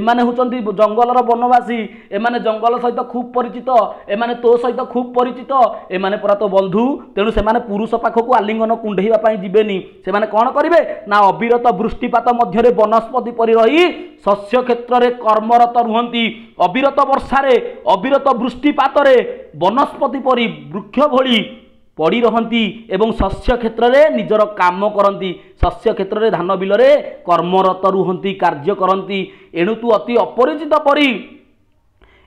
Speaker 1: ଏମାନେ ହେଉଛନ୍ତି ଜଙ୍ଗଲର ବନବାସୀ ଏମାନେ ଜଙ୍ଗଲ ସହିତ ଖୁବ୍ ପରିଚିତ ଏମାନେ ତୋ ସହିତ ଖୁବ୍ ପରିଚିତ ଏମାନେ ପରା ତୋ ବନ୍ଧୁ ତେଣୁ ସେମାନେ ପୁରୁଷ ପାଖକୁ ଆଲିଙ୍ଗନ କୁଣ୍ଢେଇବା ପାଇଁ ଯିବେନି ସେମାନେ କ'ଣ କରିବେ ନା ଅବିରତ ବୃଷ୍ଟିପାତ ମଧ୍ୟରେ ବନସ୍ପତି ପରି ରହି ଶସ୍ୟ କ୍ଷେତ୍ରରେ କର୍ମରତ ରୁହନ୍ତି ଅବିରତ ବର୍ଷାରେ ଅବିରତ ବୃଷ୍ଟିପାତରେ ବନସ୍ପତି ପରି ବୃକ୍ଷ ଭଳି ପଡ଼ି ରହନ୍ତି ଏବଂ ଶସ୍ୟ କ୍ଷେତ୍ରରେ ନିଜର କାମ କରନ୍ତି ଶସ୍ୟ କ୍ଷେତ୍ରରେ ଧାନ ବିଲରେ କର୍ମରତ ରୁହନ୍ତି କାର୍ଯ୍ୟ କରନ୍ତି ଏଣୁ ତୁ ଅତି ଅପରିଚିତ ପରି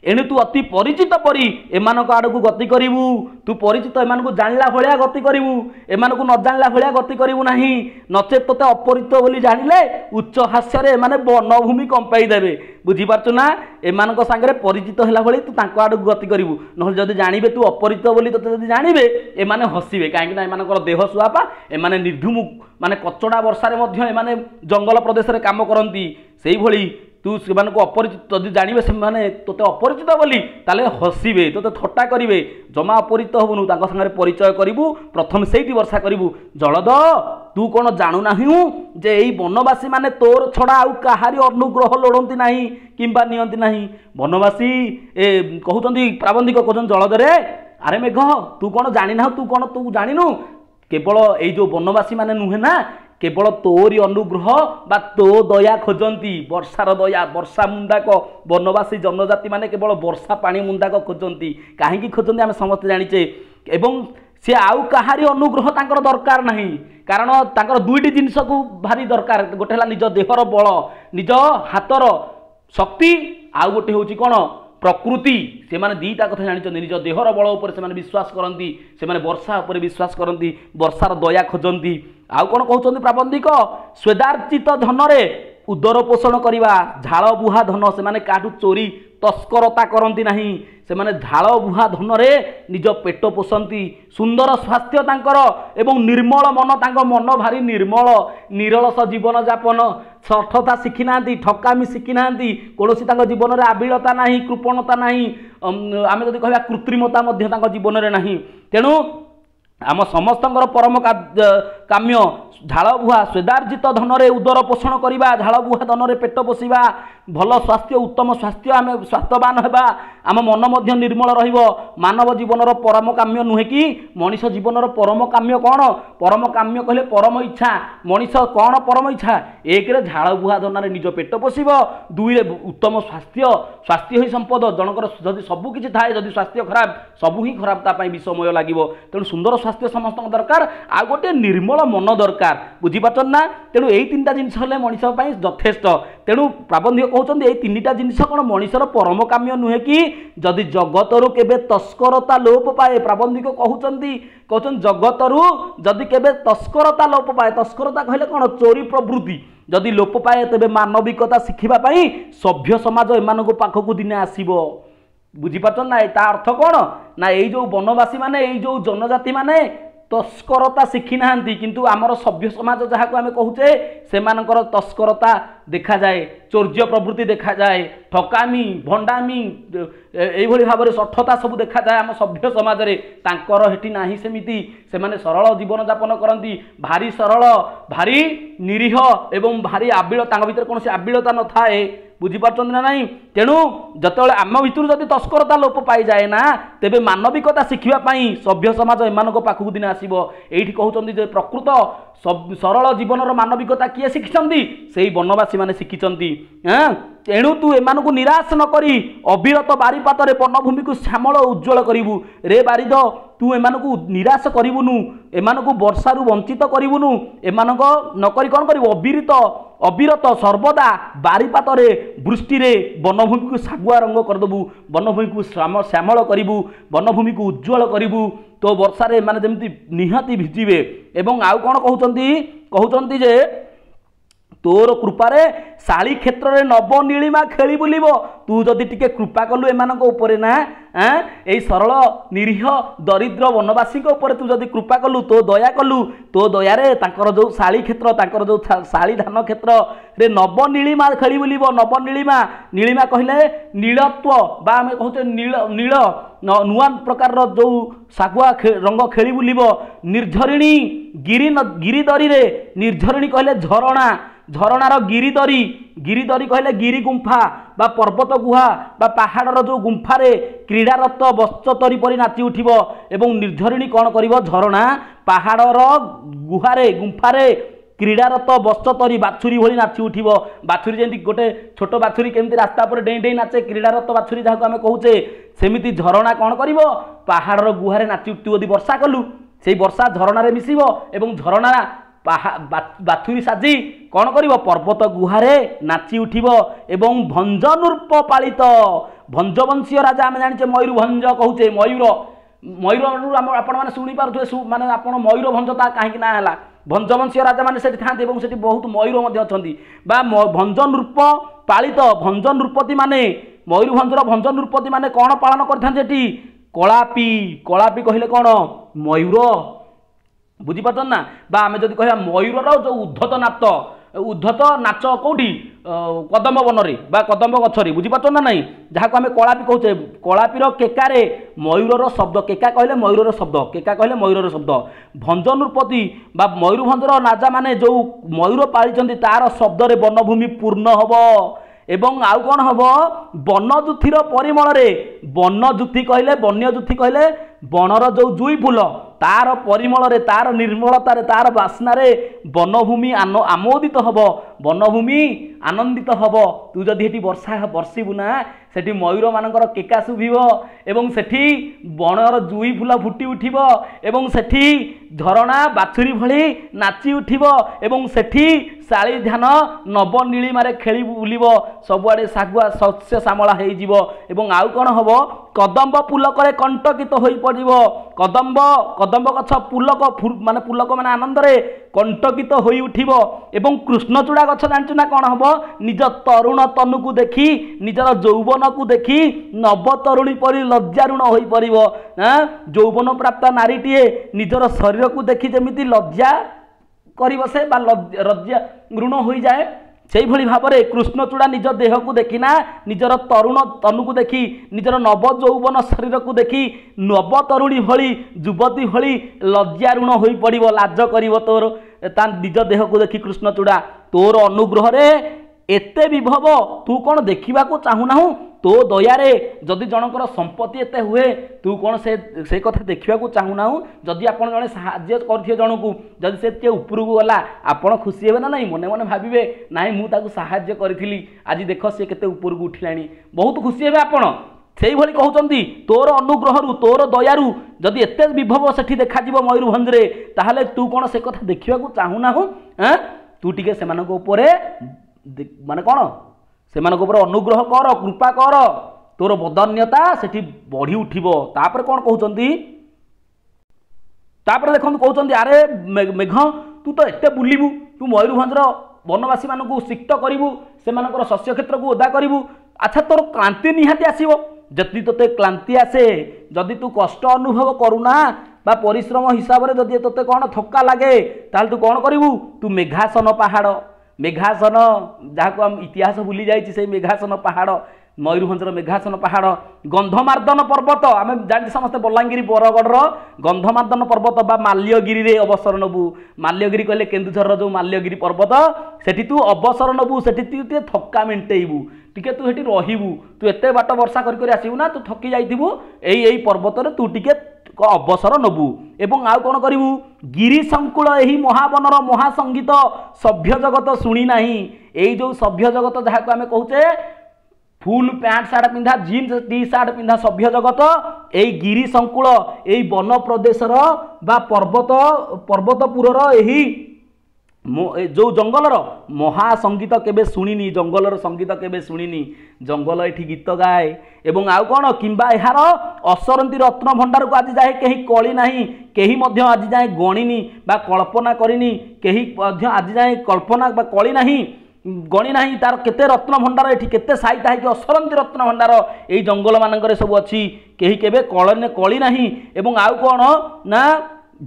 Speaker 1: ଏଣୁ ତୁ ଅତି ପରିଚିତ ପରି ଏମାନଙ୍କ ଆଡ଼କୁ ଗତି କରିବୁ ତୁ ପରିଚିତ ଏମାନଙ୍କୁ ଜାଣିଲା ଭଳିଆ ଗତି କରିବୁ ଏମାନଙ୍କୁ ନ ଜାଣିଲା ଭଳିଆ ଗତି କରିବୁ ନାହିଁ ନଚେତ୍ ତୋତେ ଅପରିଚିତ ବୋଲି ଜାଣିଲେ ଉଚ୍ଚ ହାସ୍ୟରେ ଏମାନେ ବନଭୂମି କମ୍ପାଇ ଦେବେ ବୁଝିପାରୁଛୁ ନା ଏମାନଙ୍କ ସାଙ୍ଗରେ ପରିଚିତ ହେଲା ଭଳି ତୁ ତାଙ୍କ ଆଡ଼କୁ ଗତି କରିବୁ ନହେଲେ ଯଦି ଜାଣିବେ ତୁ ଅପରିଚିତ ବୋଲି ତୋତେ ଯଦି ଜାଣିବେ ଏମାନେ ହସିବେ କାହିଁକିନା ଏମାନଙ୍କର ଦେହ ସୁଆପା ଏମାନେ ନିର୍ଧୁମୁ ମାନେ କଚଡ଼ା ବର୍ଷାରେ ମଧ୍ୟ ଏମାନେ ଜଙ୍ଗଲ ପ୍ରଦେଶରେ କାମ କରନ୍ତି ସେଇଭଳି তু সে অপরিচিত যদি জাঁবে সে তোতে অপরিচিত বলি তাহলে হসিবে তোতে থটা করবে জমা অপরিচিত হবুনু তা সাংরে পরিচয় করবু প্রথম সেইটি বর্ষা করবু জলদ তু কোণ জাণু না যে এই বনবাসী মানে তোর ছড়া আউ কাহারি অনুগ্রহ লোড়তি না কিংবা নিয়ন্তি না বনবাসী এ কুমার প্রাবন্ধিক কুমার জলদরে আরে মেঘ তু কোণ জাঁ না তু কোণ তু জাণিনু কেবল এই যে বনবাসী মানে নুহে না কেবল তোরি অনুগ্রহ বা তো দয়া খোঁজନ୍ତି ବର୍ଷାର ଦୟା ବର୍ଷା ମୁଣ୍ଡାକ ବନବାସୀ ଜନଜାତିମାନେ କେବଳ ବର୍ଷା ପାଣି ମୁଣ୍ଡାକ ଖୋଜନ୍ତି କାହିଁକି ଖୋଜନ୍ତି ଆମେ ସମସ୍ତେ ଜାଣିଛେ ଏବଂ ସେ ଆଉ କାହାରି ଅନୁଗ୍ରହ ତାଙ୍କର ଦରକାର ନାହିଁ କାରଣ ତାଙ୍କର ଦୁଇଟି ଜିନିଷକୁ ଭାରି ଦରକାର ଗୋଟେ ହେଲା ନିଜ ଦେହର ବଳ ନିଜ ହାତର ଶକ୍ତି ଆଉ ଗୋଟେ ହେଉଛି କ'ଣ ପ୍ରକୃତି ସେମାନେ ଦୁଇଟା କଥା ଜାଣିଛନ୍ତି ନିଜ ଦେହର ବଳ ଉପରେ ସେମାନେ ବିଶ୍ୱାସ କରନ୍ତି ସେମାନେ ବର୍ଷା ଉପରେ ବିଶ୍ୱାସ କରନ୍ତି ବର୍ଷାର ଦୟା ଖୋଜନ୍ତି ଆଉ କ'ଣ କହୁଛନ୍ତି ପ୍ରାବନ୍ଧିକ ସ୍ୱେଦାର୍ଚିତ ଧନରେ ଉଦର ପୋଷଣ କରିବା ଝାଳ ବୁହା ଧନ ସେମାନେ କାହାଠୁ ଚୋରି ତସ୍କରତା କରନ୍ତି ନାହିଁ ସେମାନେ ଝାଳ ବୁହା ଧନରେ ନିଜ ପେଟ ପୋଷନ୍ତି ସୁନ୍ଦର ସ୍ୱାସ୍ଥ୍ୟ ତାଙ୍କର ଏବଂ ନିର୍ମଳ ମନ ତାଙ୍କ ମନ ଭାରି ନିର୍ମଳ ନିରଳସ ଜୀବନଯାପନ ସଠତା ଶିଖିନାହାନ୍ତି ଠକାମି ଶିଖିନାହାନ୍ତି କୌଣସି ତାଙ୍କ ଜୀବନରେ ଆବିଳତା ନାହିଁ କୃପଣତା ନାହିଁ ଆମେ ଯଦି କହିବା କୃତ୍ରିମତା ମଧ୍ୟ ତାଙ୍କ ଜୀବନରେ ନାହିଁ ତେଣୁ ଆମ ସମସ୍ତଙ୍କର ପରମ କାମ୍ୟ ଝାଳବୁହା ସ୍ୱେଦାର୍ଜିତ ଧନରେ ଉଦର ପୋଷଣ କରିବା ଝାଳବୁହା ଧନରେ ପେଟ ପୋଷିବା ଭଲ ସ୍ୱାସ୍ଥ୍ୟ ଉତ୍ତମ ସ୍ୱାସ୍ଥ୍ୟ ଆମେ ସ୍ୱାସ୍ଥ୍ୟବାନ ହେବା ଆମ ମନ ମଧ୍ୟ ନିର୍ମଳ ରହିବ ମାନବ ଜୀବନର ପରମ କାମ୍ୟ ନୁହେଁ କି ମଣିଷ ଜୀବନର ପରମ କାମ୍ୟ କ'ଣ ପରମ କାମ୍ୟ କହିଲେ ପରମ ଇଚ୍ଛା ମଣିଷ କ'ଣ ପରମ ଇଚ୍ଛା ଏକରେ ଝାଳବୁହା ଧନରେ ନିଜ ପେଟ ପୋଷିବ ଦୁଇରେ ଉତ୍ତମ ସ୍ୱାସ୍ଥ୍ୟ ସ୍ୱାସ୍ଥ୍ୟ ହିଁ ସମ୍ପଦ ଜଣଙ୍କର ଯଦି ସବୁ କିଛି ଥାଏ ଯଦି ସ୍ୱାସ୍ଥ୍ୟ ଖରାପ ସବୁ ହିଁ ଖରାପ ତା ପାଇଁ ବିଷମୟ ଲାଗିବ ତେଣୁ ସୁନ୍ଦର ସ୍ୱାସ୍ଥ୍ୟ ସମସ୍ତଙ୍କ ଦରକାର ଆଉ ଗୋଟିଏ ନିର୍ମଳ ମନ ଦରକାର দরকার বুঝিপারছেন না তেমন এই তিনটা জিনিস হলে মনিষ যথেষ্ট তেমন প্রাবন্ধিক কৌন এই তিনটা জিনিস কোণ মনিষর পরমকাম্য নুহে কি যদি জগতর কেবে তস্করতা লোপ পায়ে প্রাবন্ধিক কুমার কৌন জগতর যদি কেবে তস্করতা লোপ পায়ে তস্করতা কহিলে কোণ চোরি প্রবৃতি যদি লোপ পায়ে তেবে মানবিকতা শিখিবা পাই সভ্য সমাজ এমানক পাখকু দিনে আসিব বুঝিপারছেন না তা অর্থ কোণ না এই যে বনবাসী মানে এই যে জনজাতি মানে ତସ୍କରତା ଶିଖିନାହାନ୍ତି କିନ୍ତୁ ଆମର ସଭ୍ୟ ସମାଜ ଯାହାକୁ ଆମେ କହୁଛେ ସେମାନଙ୍କର ତସ୍କରତା দেখাযাଏ ଚୌର୍ଯ୍ୟ ପ୍ରବୃତ୍ତି ଦେଖାଯାଏ ଠକାମି ଭଣ୍ଡାମି ଏଇଭଳି ଭାବରେ ଷଠତା ସବୁ ଦେଖାଯାଏ ଆମ ସଭ୍ୟ ସମାଜରେ ତାଙ୍କର ହେଠି ନାହିଁ ସେମିତି ସେମାନେ ସରଳ ଜୀବନଯାପନ କରନ୍ତି ଭାରି ସରଳ ଭାରି ନିରୀହ ଏବଂ ଭାରି ଆବିଳ ତାଙ୍କ ଭିତରେ କୌଣସି ଆବିଳତା ନଥାଏ ବୁଝିପାରୁଛନ୍ତି ନା ନାହିଁ ତେଣୁ ଯେତେବେଳେ ଆମ ଭିତରୁ ଯଦି ତସ୍କରତା ଲୋପ ପାଇଯାଏ ନା ତେବେ ମାନବିକତା ଶିଖିବା ପାଇଁ ସଭ୍ୟ ସମାଜ ଏମାନଙ୍କ ପାଖକୁ ଦିନେ ଆସିବ ଏଇଠି କହୁଛନ୍ତି ଯେ ପ୍ରକୃତ ସରଳ ଜୀବନର ମାନବିକତା କିଏ ଶିଖିଛନ୍ତି ସେଇ ବନବାସୀମାନେ ଶିଖିଛନ୍ତି ଏଣୁ ତୁ ଏମାନଙ୍କୁ ନିରାଶ ନକରି ଅବିରତ ବାରିପାତରେ ବନଭୂମିକୁ ଶ୍ୟାମଳ ଉଜ୍ଜ୍ୱଳ କରିବୁ ରେ ବାରିଦ ତୁ ଏମାନଙ୍କୁ ନିରାଶ କରିବୁନୁ ଏମାନଙ୍କୁ ବର୍ଷାରୁ ବଞ୍ଚିତ କରିବୁନୁ ଏମାନଙ୍କ ନକରି କ'ଣ କରିବୁ ଅବିରତ ଅବିରତ ସର୍ବଦା ବାରିପାତରେ ବୃଷ୍ଟିରେ ବନଭୂମିକୁ ଶାଗୁଆ ରଙ୍ଗ କରିଦେବୁ ବନଭୂମିକୁ ଶ୍ୟାମ ଶ୍ୟାମଳ କରିବୁ ବନଭୂମିକୁ ଉଜ୍ଜ୍ୱଳ କରିବୁ ତୋ ବର୍ଷାରେ ଏମାନେ ଯେମିତି ନିହାତି ଭିଜିବେ ଏବଂ ଆଉ କ'ଣ କହୁଛନ୍ତି କହୁଛନ୍ତି ଯେ ତୋର କୃପାରେ ଶାଳୀ କ୍ଷେତ୍ରରେ ନବ ନୀଳିମା ଖେଳି ବୁଲିବ ତୁ ଯଦି ଟିକେ କୃପା କଲୁ ଏମାନଙ୍କ ଉପରେ ନା ଏଇ ସରଳ ନିରୀହ ଦରିଦ୍ର ବନବାସୀଙ୍କ ଉପରେ ତୁ ଯଦି କୃପା କଲୁ ତୋ ଦୟା କଲୁ ତୋ ଦୟାରେ ତାଙ୍କର ଯେଉଁ ଶାଳୀ କ୍ଷେତ୍ର ତାଙ୍କର ଯେଉଁ ଶାଳୀ ଧାନ କ୍ଷେତ୍ରରେ ନବ ନୀଳିମା ଖେଳି ବୁଲିବ ନବ ନୀଳିମା ନୀଳିମା କହିଲେ ନୀଳତ୍ଵ ବା ଆମେ କହୁଛେ ନୀଳ ନୀଳ ନୂଆ ପ୍ରକାରର ଯେଉଁ ଶାଗୁଆ ରଙ୍ଗ ଖେଳି ବୁଲିବ ନିର୍ଝରିଣୀ ଗିରି ଗିରିଦରିରେ ନିର୍ଝରିଣୀ କହିଲେ ଝରଣା ଝରଣାର ଗିରିଦରି ଗିରିଦରି କହିଲେ ଗିରି ଗୁମ୍ଫା ବା ପର୍ବତ ଗୁହା ବା ପାହାଡ଼ର ଯେଉଁ ଗୁମ୍ଫାରେ କ୍ରୀଡ଼ାରତ ବସ୍ତ୍ରତରି ପରି ନାଚି ଉଠିବ ଏବଂ ନିର୍ଝରିଣୀ କ'ଣ କରିବ ଝରଣା ପାହାଡ଼ର ଗୁହାରେ ଗୁମ୍ଫାରେ କ୍ରୀଡ଼ାରତ ବସ୍ତତରି ବାଛୁରୀ ଭଳି ନାଚି ଉଠିବ ବାଛୁରୀ ଯେମିତି ଗୋଟେ ଛୋଟ ବାଛୁରୀ କେମିତି ରାସ୍ତା ଉପରେ ଡେଇଁ ଡେଇଁ ନାଚେ କ୍ରୀଡ଼ାରତ ବାଛୁରୀ ଯାହାକୁ ଆମେ କହୁଛେ ସେମିତି ଝରଣା କ'ଣ କରିବ ପାହାଡ଼ର ଗୁହାରେ ନାଚି ଉଠିବ ଯଦି ବର୍ଷା କଲୁ সেই বর্ষা ঝরণার মিশিব এবং ঝরণা ବାଛୁରୀ ସାଜି କ'ଣ କରିବ ପର୍ବତ ଗୁହାରେ ନାଚି ଉଠିବ ଏବଂ ଭଞ୍ଜନୃପ ପାଳିତ ଭଞ୍ଜବଂଶୀୟ ରାଜା ଆମେ ଜାଣିଛେ ମୟୂରଭଞ୍ଜ କହୁଛେ ମୟୂର ମୟୂରରୁ ଆମ ଆପଣମାନେ ଶୁଣିପାରୁଥିବେ ମାନେ ଆପଣ ମୟୂରଭଞ୍ଜ ତା କାହିଁକି ନା ହେଲା ଭଞ୍ଜବଂଶୀୟ ରାଜାମାନେ ସେଠି ଥାନ୍ତି ଏବଂ ସେଠି ବହୁତ ମୟୂର ମଧ୍ୟ ଅଛନ୍ତି ବା ଭଞ୍ଜନୃପ ପାଳିତ ଭଞ୍ଜନୃପତିମାନେ ମୟୂରଭଞ୍ଜର ଭଞ୍ଜନୃପତିମାନେ କ'ଣ ପାଳନ କରିଥାନ୍ତି ସେଠି କଳାପି କଳାପି କହିଲେ କ'ଣ ମୟୂର বুঝিপারছেন না বা আমি যদি କହିବା ମୟୂରର ଯେଉଁ ଉଦ୍ଧତ ନାତ ଉଦ୍ଧତ ନାଚ କେଉଁଠି କଦମ୍ବ ବନରେ ବା କଦମ୍ବ ଗଛରେ ବୁଝିପାରୁଛ ନା ନାହିଁ ଯାହାକୁ ଆମେ କଳାପି କହୁଛେ କଳାପିର କେକାରେ ମୟୂରର ଶବ୍ଦ କେକା କହିଲେ ମୟୂରର ଶବ୍ଦ କେକା କହିଲେ ମୟୂରର ଶବ୍ଦ ଭଞ୍ଜନୃପତି ବା ମୟୂରଭଞ୍ଜର ରାଜାମାନେ ଯେଉଁ ମୟୂର ପାଳିଛନ୍ତି ତା'ର ଶବ୍ଦରେ ବନଭୂମି ପୂର୍ଣ୍ଣ ହେବ ଏବଂ ଆଉ କ'ଣ ହେବ ବନଯୁଥିର ପରିମଳରେ ବନଯୁଥି କହିଲେ ବନ୍ୟଯୁଥି କହିଲେ ବଣର ଯେଉଁ ଜୁଇ ଫୁଲ ତାର ପରିମଳରେ ତାର ନିର୍ମଳତାରେ ତାର ବାସ୍ନାରେ ବନଭୂମି ଆମୋଦିତ ହେବ ବନଭୂମି ଆନନ୍ଦିତ ହେବ ତୁ ଯଦି ଏଠି ବର୍ଷା ବର୍ଷିବୁ ନା ସେଠି ମୟୂରମାନଙ୍କର କେକା ଶୁଭିବ ଏବଂ ସେଠି ବଣର ଜୁଇ ଫୁଲ ଫୁଟି ଉଠିବ ଏବଂ ସେଠି ଝରଣା ବାଛୁରୀ ଭଳି ନାଚି ଉଠିବ ଏବଂ ସେଠି ଶାଳି ଧ୍ୟାନ ନବନୀଳିମାରେ ଖେଳି ବୁଲିବ ସବୁଆଡ଼େ ଶାଗୁଆ ଶସ୍ୟ ଶ୍ୟାମଳା ହେଇଯିବ ଏବଂ ଆଉ କ'ଣ ହେବ କଦମ୍ବ ପୁଲକରେ କଣ୍ଟକିତ ହୋଇପଡ଼ିବ କଦମ୍ବ କଦମ୍ବ ଗଛ ପୁଲକ ମାନେ ପୁଲକ ମାନେ ଆନନ୍ଦରେ କଣ୍ଟକିତ ହୋଇଉଠିବ ଏବଂ କୃଷ୍ଣଚୂଡ଼ା ଗଛ ଜାଣିଛୁ ନା କ'ଣ ହେବ ନିଜ ତରୁଣ ତନୁକୁ ଦେଖି ନିଜର ଯୌବନକୁ ଦେଖି ନବତରୁଣୀ ପରି ଲଜ୍ଜାରୁଣ ହୋଇପାରିବ ଯୌବନ ପ୍ରାପ୍ତା ନାରୀଟିଏ ନିଜର ଶରୀରକୁ ଦେଖି ଯେମିତି ଲଜ୍ଜା କରିବସେ ବା ଲଜ୍ଜା ଋଣ ହୋଇଯାଏ সেইভাবে ভাবে কৃষ্ণচূড়া নিজ দেহকু দেখি না নিজের তরুণ তনুকু দেখি নিজের নবযৌবন শরীরকু দেখি নবতরুণী ভি যুবতী ভি লজ্জারুণ হয়ে পড়ব লাজ করব তোর তা নিজ দেহকু দেখি কৃষ্ণচূড়া তোর অনুগ্রহে ଏତେ ବିଭବ ତୁ କ'ଣ ଦେଖିବାକୁ ଚାହୁଁନାହୁଁ ତୋ ଦୟାରେ ଯଦି ଜଣଙ୍କର ସମ୍ପତ୍ତି ଏତେ ହୁଏ ତୁ କ'ଣ ସେ ସେ କଥା ଦେଖିବାକୁ ଚାହୁଁନାହୁଁ ଯଦି ଆପଣ ଜଣେ ସାହାଯ୍ୟ କରିଥିବେ ଜଣକୁ ଯଦି ସେ ଟିକେ ଉପରକୁ ଗଲା ଆପଣ ଖୁସି ହେବେ ନା ନାହିଁ ମନେ ମନେ ଭାବିବେ ନାହିଁ ମୁଁ ତାକୁ ସାହାଯ୍ୟ କରିଥିଲି ଆଜି ଦେଖ ସେ କେତେ ଉପରକୁ ଉଠିଲାଣି ବହୁତ ଖୁସି ହେବେ ଆପଣ ସେଇଭଳି କହୁଛନ୍ତି ତୋର ଅନୁଗ୍ରହରୁ ତୋର ଦୟାରୁ ଯଦି ଏତେ ବିଭବ ସେଠି ଦେଖାଯିବ ମୟୂରଭଞ୍ଜରେ ତାହେଲେ ତୁ କ'ଣ ସେ କଥା ଦେଖିବାକୁ ଚାହୁଁନାହୁଁ ଆଁ ତୁ ଟିକେ ସେମାନଙ୍କ ଉପରେ ମାନେ କ'ଣ ସେମାନଙ୍କ ଉପରେ ଅନୁଗ୍ରହ କର କୃପା କର ତୋର ବଦାନ୍ୟତା ସେଠି ବଢ଼ି ଉଠିବ ତାପରେ କ'ଣ କହୁଛନ୍ତି ତାପରେ ଦେଖନ୍ତୁ କହୁଛନ୍ତି ଆରେ ମେଘ ତୁ ତ ଏତେ ବୁଲିବୁ ତୁ ମୟୂରଭଞ୍ଜର ବନବାସୀମାନଙ୍କୁ ସିକ୍ତ କରିବୁ ସେମାନଙ୍କର ଶସ୍ୟ କ୍ଷେତ୍ରକୁ ଓଦା କରିବୁ ଆଚ୍ଛା ତୋର କ୍ଳାନ୍ତି ନିହାତି ଆସିବ ଯଦି ତୋତେ କ୍ଳାନ୍ତି ଆସେ ଯଦି ତୁ କଷ୍ଟ ଅନୁଭବ କରୁନା ବା ପରିଶ୍ରମ ହିସାବରେ ଯଦି ତୋତେ କ'ଣ ଥକା ଲାଗେ ତାହେଲେ ତୁ କ'ଣ କରିବୁ ତୁ ମେଘାସନ ପାହାଡ଼ মেঘাসন যাহাকে আমি ইতিহাস ভুলি যাইছি সেই মেঘাসন পাহাড় ମୟୂରଭଞ୍ଜର ମେଘାସନ ପାହାଡ଼ ଗନ୍ଧମାର୍ଦ୍ଦନ ପର୍ବତ ଆମେ ଜାଣିଛେ ସମସ୍ତେ ବଲାଙ୍ଗୀର ବରଗଡ଼ର ଗନ୍ଧମାର୍ଦ୍ଦନ ପର୍ବତ ବା ମାଲ୍ୟଗିରିରେ ଅବସର ନେବୁ ମାଲ୍ୟଗିରି କହିଲେ କେନ୍ଦୁଝରର ଯେଉଁ ମାଲ୍ୟଗିରି ପର୍ବତ ସେଠି ତୁ ଅବସର ନେବୁ ସେଠି ତୁ ଟିକେ ଥକା ମେଣ୍ଟେଇବୁ ଟିକେ ତୁ ସେଠି ରହିବୁ ତୁ ଏତେ ବାଟ ବର୍ଷା କରି କରି ଆସିବୁ ନା ତୁ ଥକି ଯାଇଥିବୁ ଏଇ ଏଇ ପର୍ବତରେ ତୁ ଟିକେ ଅବସର ନେବୁ ଏବଂ ଆଉ କ'ଣ କରିବୁ ଗିରିଶଙ୍କୁଳ ଏହି ମହାବନର ମହାସଙ୍ଗୀତ ସଭ୍ୟ ଜଗତ ଶୁଣି ନାହିଁ ଏଇ ଯେଉଁ ସଭ୍ୟ ଜଗତ ଯାହାକୁ ଆମେ କହୁଛେ ଫୁଲ୍ ପ୍ୟାଣ୍ଟ ସାର୍ଟ ପିନ୍ଧା ଜିନ୍ସ ଟି ସାର୍ଟ ପିନ୍ଧା ସଭ୍ୟ ଜଗତ ଏଇ ଗିରିଶଙ୍କୁଳ ଏଇ ବନ ପ୍ରଦେଶର ବା ପର୍ବତ ପର୍ବତପୁରର ଏହି ଯେଉଁ ଜଙ୍ଗଲର ମହାସଙ୍ଗୀତ କେବେ ଶୁଣିନି ଜଙ୍ଗଲର ସଙ୍ଗୀତ କେବେ ଶୁଣିନି ଜଙ୍ଗଲ ଏଠି ଗୀତ ଗାଏ ଏବଂ ଆଉ କ'ଣ କିମ୍ବା ଏହାର ଅସରନ୍ତି ରତ୍ନ ଭଣ୍ଡାରକୁ ଆଜି ଯାଏ କେହି କଳି ନାହିଁ କେହି ମଧ୍ୟ ଆଜି ଯାଏ ଗଣିନି ବା କଳ୍ପନା କରିନି କେହି ମଧ୍ୟ ଆଜି ଯାଏ କଳ୍ପନା ବା କଳି ନାହିଁ ଗଣି ନାହିଁ ତାର କେତେ ରତ୍ନ ଭଣ୍ଡାର ଏଠି କେତେ ସାଇତା ହେଇକି ଅସରନ୍ତି ରତ୍ନ ଭଣ୍ଡାର ଏଇ ଜଙ୍ଗଲମାନଙ୍କରେ ସବୁ ଅଛି କେହି କେବେ କଳନେ କଳି ନାହିଁ ଏବଂ ଆଉ କ'ଣ ନା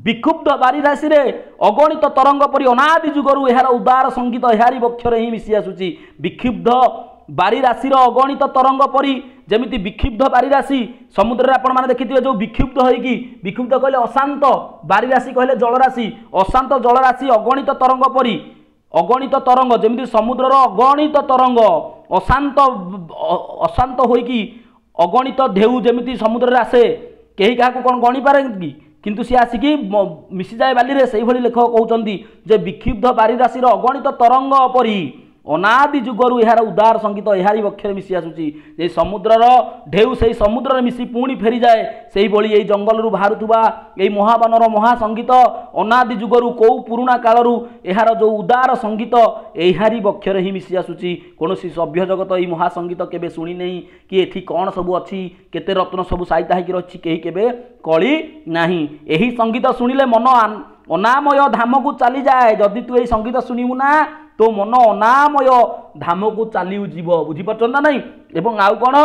Speaker 1: ବିକ୍ଷୁବ୍ଧ ବାରିରାଶିରେ ଅଗଣିତ ତରଙ୍ଗ ପରି ଅନାଦି ଯୁଗରୁ ଏହାର ଉଦାର ସଙ୍ଗୀତ ଏହାରି ବକ୍ଷରେ ହିଁ ମିଶି ଆସୁଛି ବିକ୍ଷୁବ୍ଧ ବାରିରାଶିର ଅଗଣିତ ତରଙ୍ଗ ପରି ଯେମିତି ବିକ୍ଷୁବ୍ଧ ବାରିରାଶି ସମୁଦ୍ରରେ ଆପଣମାନେ ଦେଖିଥିବେ ଯେଉଁ ବିକ୍ଷୁବ୍ଧ ହୋଇକି ବିକ୍ଷୁବ୍ଧ କହିଲେ ଅଶାନ୍ତ ବାରିରାଶି କହିଲେ ଜଳରାଶି ଅଶାନ୍ତ ଜଳରାଶି ଅଗଣିତ ତରଙ୍ଗ ପରି ଅଗଣିତ ତରଙ୍ଗ ଯେମିତି ସମୁଦ୍ରର ଅଗଣିତ ତରଙ୍ଗ ଅଶାନ୍ତ ଅଶାନ୍ତ ହୋଇକି ଅଗଣିତ ଢେଉ ଯେମିତି ସମୁଦ୍ରରେ ଆସେ କେହି କାହାକୁ କ'ଣ ଗଣିପାରେ କି କିନ୍ତୁ ସିଏ ଆସିକି ମିଶିଯାଏ ବାଲିରେ ସେଇଭଳି ଲେଖକ କହୁଛନ୍ତି ଯେ ବିକ୍ଷୁବ୍ଧ ବାରିରାଶିର ଅଗଣିତ ତରଙ୍ଗ ଅପରି ଅନାଦି ଯୁଗରୁ ଏହାର ଉଦାର ସଙ୍ଗୀତ ଏହାରି ବକ୍ଷରେ ମିଶି ଆସୁଛି ଯେ ସମୁଦ୍ରର ଢେଉ ସେହି ସମୁଦ୍ରରେ ମିଶି ପୁଣି ଫେରିଯାଏ ସେହିଭଳି ଏହି ଜଙ୍ଗଲରୁ ବାହାରୁଥିବା ଏହି ମହାବାନର ମହାସଙ୍ଗୀତ ଅନାଦି ଯୁଗରୁ କେଉଁ ପୁରୁଣା କାଳରୁ ଏହାର ଯେଉଁ ଉଦାର ସଙ୍ଗୀତ ଏହାରି ବକ୍ଷରେ ହିଁ ମିଶି ଆସୁଛି କୌଣସି ସଭ୍ୟ ଜଗତ ଏହି ମହାସଙ୍ଗୀତ କେବେ ଶୁଣିନାହିଁ କି ଏଠି କ'ଣ ସବୁ ଅଛି କେତେ ରତ୍ନ ସବୁ ସାଇତା ହୋଇକି ରହିଛି କେହି କେବେ କଳି ନାହିଁ ଏହି ସଙ୍ଗୀତ ଶୁଣିଲେ ମନ ଅନାମୟ ଧାମକୁ ଚାଲିଯାଏ ଯଦି ତୁ ଏହି ସଙ୍ଗୀତ ଶୁଣିବୁ ନା ତୋ ମନ ଅନାମୟ ଧାମକୁ ଚାଲିଯିବ ବୁଝିପାରୁଛନ୍ତି ନା ନାହିଁ ଏବଂ ଆଉ କ'ଣ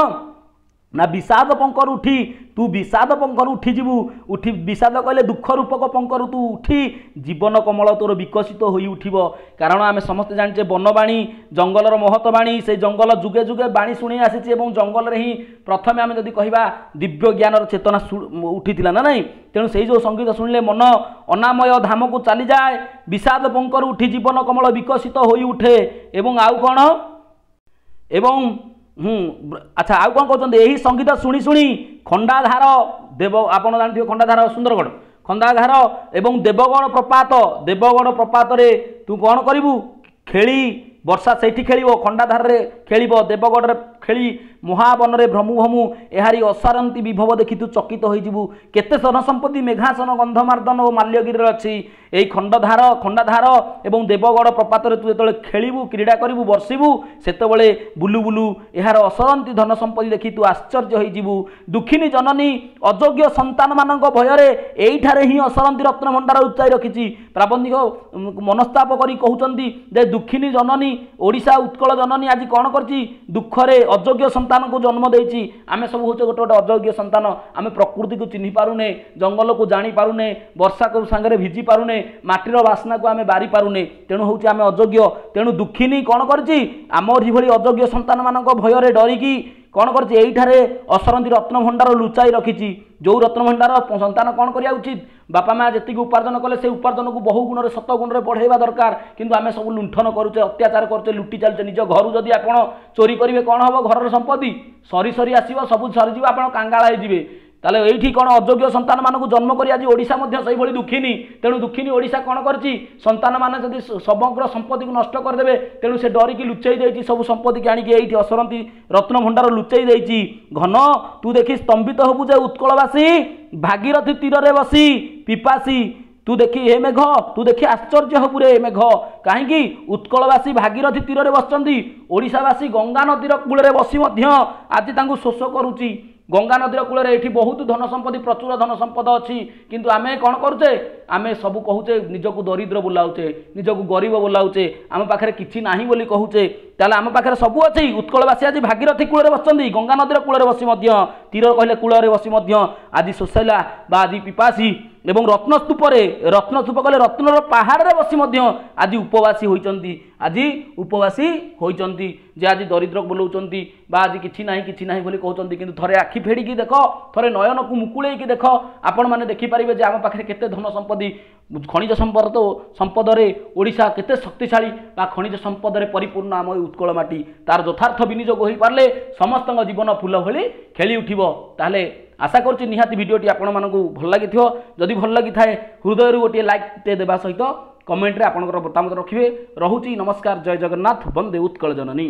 Speaker 1: ନା ବିଷାଦ ପଙ୍କରୁ ଉଠି ତୁ ବିଷାଦ ପଙ୍କରୁ ଉଠିଯିବୁ ଉଠି ବିଷାଦ କହିଲେ ଦୁଃଖ ରୂପକ ପଙ୍କରୁ ତୁ ଉଠି ଜୀବନ କମଳ ତୋର ବିକଶିତ ହୋଇ ଉଠିବ କାରଣ ଆମେ ସମସ୍ତେ ଜାଣିଛେ ବନବାଣୀ ଜଙ୍ଗଲର ମହତବାଣୀ ସେ ଜଙ୍ଗଲ ଯୁଗେ ଯୁଗେ ବାଣୀ ଶୁଣି ଆସିଛି ଏବଂ ଜଙ୍ଗଲରେ ହିଁ ପ୍ରଥମେ ଆମେ ଯଦି କହିବା ଦିବ୍ୟ ଜ୍ଞାନର ଚେତନା ଉଠିଥିଲା ନା ନାହିଁ ତେଣୁ ସେଇ ଯେଉଁ ସଙ୍ଗୀତ ଶୁଣିଲେ ମନ ଅନାମୟ ଧାମକୁ ଚାଲିଯାଏ ବିଷାଦ ପଙ୍କରୁ ଉଠି ଜୀବନ କମଳ ବିକଶିତ ହୋଇ ଉଠେ ଏବଂ ଆଉ କ'ଣ ଏବଂ ହୁଁ ଆଚ୍ଛା ଆଉ କ'ଣ କହୁଛନ୍ତି ଏହି ସଙ୍ଗୀତ ଶୁଣି ଶୁଣି ଖଣ୍ଡାଧାର ଦେବ ଆପଣ ଜାଣିଥିବେ ଖଣ୍ଡାଧାର ସୁନ୍ଦରଗଡ଼ ଖଣ୍ଡାଧାର ଏବଂ ଦେବଗଡ଼ ପ୍ରପାତ ଦେବଗଡ଼ ପ୍ରପାତରେ ତୁ କ'ଣ କରିବୁ ଖେଳି ବର୍ଷା ସେଇଠି ଖେଳିବ ଖଣ୍ଡାଧାରରେ ଖେଳିବ ଦେବଗଡ଼ରେ ଖେଳି ମହାବନରେ ଭ୍ରମୁ ଭ୍ରମୁ ଏହାରି ଅସାରନ୍ତି ବିଭବ ଦେଖି ତୁ ଚକିତ ହୋଇଯିବୁ କେତେ ସନସମ୍ପତ୍ତି ମେଘାସନ ଗନ୍ଧମାର୍ଦ୍ଦନ ଓ ମାଲ୍ୟଗିରିରେ ଅଛି ଏହି ଖଣ୍ଡଧାର ଖଣ୍ଡାଧାର ଏବଂ ଦେବଗଡ଼ ପ୍ରପାତରେ ତୁ ଯେତେବେଳେ ଖେଳିବୁ କ୍ରୀଡ଼ା କରିବୁ ବର୍ଷିବୁ ସେତେବେଳେ ବୁଲୁ ବୁଲୁ ଏହାର ଅସରନ୍ତି ଧନ ସମ୍ପତ୍ତି ଦେଖି ତୁ ଆଶ୍ଚର୍ଯ୍ୟ ହୋଇଯିବୁ ଦୁଃଖିନୀ ଜନନୀ ଅଯୋଗ୍ୟ ସନ୍ତାନମାନଙ୍କ ଭୟରେ ଏଇଠାରେ ହିଁ ଅସରନ୍ତି ରତ୍ନଭଣ୍ଡାର ଉତ୍ସାହୀ ରଖିଛି ପ୍ରାବନ୍ଧିକ ମନସ୍ତାପ କରି କହୁଛନ୍ତି ଯେ ଦୁଃଖିନୀ ଜନନୀ ଓଡ଼ିଶା ଉତ୍କଳ ଜନନୀ ଆଜି କ'ଣ କରିଛି ଦୁଃଖରେ ଅଯୋଗ୍ୟ ସନ୍ତାନକୁ ଜନ୍ମ ଦେଇଛି ଆମେ ସବୁ ହେଉଛେ ଗୋଟେ ଗୋଟେ ଅଯୋଗ୍ୟ ସନ୍ତାନ ଆମେ ପ୍ରକୃତିକୁ ଚିହ୍ନି ପାରୁନେ ଜଙ୍ଗଲକୁ ଜାଣିପାରୁନେ ବର୍ଷାକୁ ସାଙ୍ଗରେ ଭିଜି ପାରୁନେ ମାଟିର ବାସ୍ନାକୁ ଆମେ ବାରି ପାରୁନେ ତେଣୁ ହେଉଛି ଆମେ ଅଯୋଗ୍ୟ ତେଣୁ ଦୁଃଖିନୀ କ'ଣ କରିଛି ଆମ ଏଭଳି ଅଯୋଗ୍ୟ ସନ୍ତାନମାନଙ୍କ ଭୟରେ ଡରିକି କ'ଣ କରିଛି ଏଇଠାରେ ଅସରନ୍ତି ରତ୍ନଭଣ୍ଡାର ଲୁଚାଇ ରଖିଛି ଯେଉଁ ରତ୍ନଭଣ୍ଡାର ସନ୍ତାନ କ'ଣ କରିବା ଉଚିତ ବାପା ମା ଯେତିକି ଉପାର୍ଜନ କଲେ ସେ ଉପାର୍ଜନକୁ ବହୁ ଗୁଣରେ ଶତ ଗୁଣରେ ବଢ଼େଇବା ଦରକାର କିନ୍ତୁ ଆମେ ସବୁ ଲୁଣ୍ଠନ କରୁଛେ ଅତ୍ୟାଚାର କରୁଛେ ଲୁଟି ଚାଲୁଛେ ନିଜ ଘରୁ ଯଦି ଆପଣ ଚୋରି କରିବେ କ'ଣ ହେବ ଘରର ସମ୍ପତ୍ତି ସରି ସରି ଆସିବ ସବୁ ସରିଯିବ ଆପଣ କାଙ୍ଗାଳ ହେଇଯିବେ তাহলে এইটি কোণ অযোগ্য সন্তান মানুষ জন্ম করে আজ ওড়শা মধ্যে সেইভাবে দুঃখিনী তেমন দুঃখিনী ওড়শা কোণ করছি সন্তান মানে যদি সমগ্র সম্পত্তিকে নষ্ট করেদেবে তেমন সে ডরিকি লুচাই দিয়েছি সব সম্পত্তিকে আনিকি এইটি অসরন্তি রত্নভণ্ডার লুচাই দিয়েছি ঘন তু দেখি স্তম্ভিত হবু যে উৎকলবাসী ভাগীরথী তীরে বসি পিপাসী তু দেখি এ মেঘ তু দেখি আশ্চর্য হবু রে মেঘ কাহি উৎকলবাসী ভাগীরথী তীরে বসছেন ওড়শাবাসী গঙ্গা নদীর কূলরে বসি মধ্য আজ তা শোষ করুচি গঙ্গা নদীর কূলরে এটি বহুত ধন সম্পত্তি প্রচুর ধন সম্পদ অছি কিন্তু আমি কোণ করছে আমি সবু কুচে নিজকু দরিদ্র বোলাউছে নিজকু গরিব বোলাউছে আম পাখে কিছু না বলে কুচে তাহলে আম পাখে সবু অছি উৎকলবাসী আজ ভাগীরথী কূলরে বসছেন গঙ্গা নদীর কূলরে বসি মধ্য তীর কহিলে কূলরে বসি মধ্য আজ শোষলা বা আজ পিপাসী এবং রত্নস্তূপরে রত্নস্তূপ কলে রত্নর পাহাড়ে বসি মধ্যে আজ উপবাসী হয়েছেন আজ উপবাসী হয়েছেন যে আজ দরিদ্র বোলাউন বা আজ কিছু না কিছু না বলে কৌন কিন্তু থরে আখি ফেড়ি দেখ থরে নয়নকু মুকুড়াইকি দেখ আপন মানে দেখিপারে যে আমার পাখে কেতে ধন সম্পত্তি খনিজ সম্পদ সম্পদরে ওড়িশা কেতে শক্তিশালী বা খনিজ সম্পদরে পরিপূর্ণ আম উৎকল মাটি তার যথার্থ বিনিযোগ হয়ে পারলে সমস্ত জীবন ফুল ভি খেলি উঠব তাহলে আশা করছি নিহতি ভিডিওটি আপনার ভাল লাগিথিব যদি ভাল লাগি থাকে হৃদয়র গোটিয়ে লাইকটে দেওয়া সহ কমেন্টরে আপনার মতামত রখবে রহুচি নমস্কার জয় জগন্নাথ বন্দে উৎকল জননী